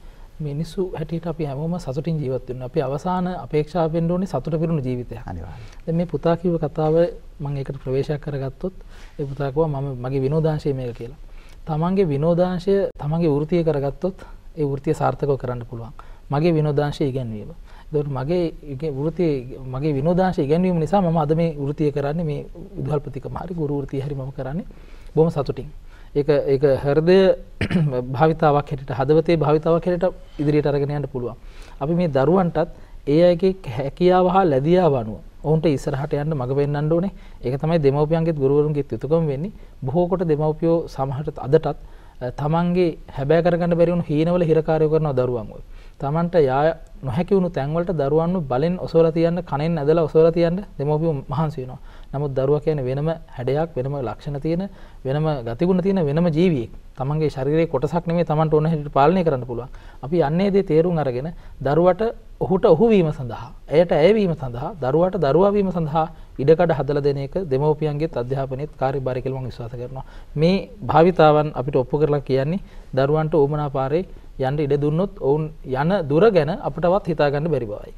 මිනිස්සු හැටියට අපි හැමෝම සතුටින් ජීවත් වෙනවා. අපි අවසාන අපේක්ෂාව වෙන්න ඕනේ සතුට පිරුණු ජීවිතයක්. අනිවාර්යයෙන්. දැන් මේ පුතා කිව්ව කතාව මම ඒකට ප්‍රවේශයක් කරගත්තොත් ඒ පුතා කිව්වා මම මගේ විනෝදාංශය මේක කියලා. තමන්ගේ විනෝදාංශය තමන්ගේ වෘත්තිය කරගත්තොත් ඒ වෘත්තිය සාර්ථකව කරන්න පුළුවන්. මගේ විනෝදාංශය ඉගෙනවීම. ඒකට මගේ වෘත්තිය මගේ විනෝදාංශය ඉගෙනවීම නිසා මම අද මේ වෘත්තිය කරන්නේ මේ විදුහල්පතිකම හරි ගුරු වෘත්තිය හරි මම කරන්නේ බොහොම සතුටින්. ඒක හරදය භාවිතාවක් හෙට හදවතේ භාවිතාවක් හෙට ඉදිරියට අරගෙනයන්න පුළුවන්. අපි මේ දරුවන්ටත් ඒ අයගේ හැකියාව හා ලැදියාව අනුව ඔවුන්ට ඉස්සරහට යන්න මඟ වෙන්නන්න ඕනේ ඒක තමයි දෙමව්පියන්ගේ ගුරුවරුන්ගේ යුතුකම වෙන්නේ බොහෝ කොට දෙමව්පියෝ සමහරට අදටත් තමන්ගේ හැබෑ කරගන්න බැරි වුණු හීනවල හිරකාරයෝ කරනවා දරුවන් ඔය. තමන්ට යා නොහැකි වුණු තැන්වලට දරුවන්ු බලෙන් ඔසෝල තියන්න කනෙන් ඇදලා ඔසෝල තියන්න දෙමෝපියම් මහන්සේනවා නමුත් දරුව කියන වෙනම හැඩයක් වෙනම ලක්ෂණ තියෙන වෙනම ගතිගුණ තියෙන වෙනම ජීවියෙක් තමන්ගේ ශරීරයේ කොටසක් නෙමෙයි තමන්ට ඕන හැටියට පාලනය කරන්න පුළුවන්. අපි යන්නේ දේ තේරුම් අරගෙන දරුවට ඔහුට ඔහු වීම සඳහා, ඇයට ඇය වීම සඳහා, දරුවාට දරුවා වීම සඳහා ඉඩකඩ හදලා දෙන එක දෙමව්පියන්ගේත් අධ්‍යාපනයේත් කාර්යභාරය කියලා මම විශ්වාස කරනවා. මේ භාවිතාවන් අපිට ඔප්පු කරලා කියන්නේ දරුවන්ට ඕමනාපාරේ යන්ට ඉඩ දුන්නොත් ඔවුන් යන දුර ගැන අපටවත් හිතාගන්න බැරි බවයි.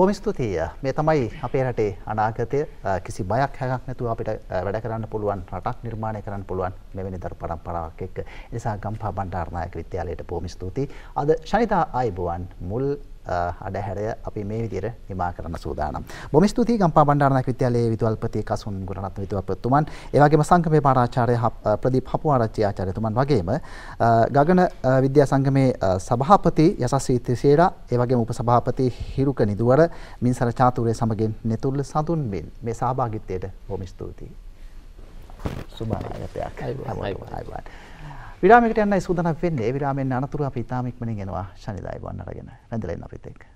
බොම ස්තුතිය මේ තමයි අපේ රටේ අනාගතය කිසි බයක් හැක් නැතුව අපිට වැඩ කරන්න පුළුවන් රටක් නිර්මාණය කරන්න පුළුවන් මෙවැනි දර පරම්පරාවක් එක්ක නිසා ගම්පා බණ්ඩාරනායක විද්‍යාලයට බොම ස්තුතියි අද ශනිතා ආයිබුවන් මුල් අඩහැරය අපි මේ විදිහට නිමා කරන්න සූදානම්. බොහොම ස්තුතියි ගම්පා බණ්ඩාරනායක විද්‍යාලයේ විදුහල්පති කසුන් ගුණරත්න විදුහල්පතිතුමන්, ඒ වගේම සංගමේ පාරාචාර්ය ප්‍රදීප් හපුආරච්චි ආචාර්යතුමන් වගේම ගගන විද්‍යා සංගමේ සභාපති යසස්වී තිසේරා, ඒ වගේම උපසභාපති හිරුක නිදුවර, මින්සර චාතුරේ සමගින් නෙතුල් සතුන් මේ සහභාගීත්වයට බොහොම ස්තුතියි. සුබ ආයතයක්. ආයිබෝන්. ආයිබෝන්. විරාමයකට යන්නයි සූදානම් වෙන්නේ. විරාමෙන් අනතුරු අපි ඊටාම ඉක්මනින් එනවා ශනිදායි වන්නරගෙන. රැඳලා ඉන්න අපිත් එක්ක.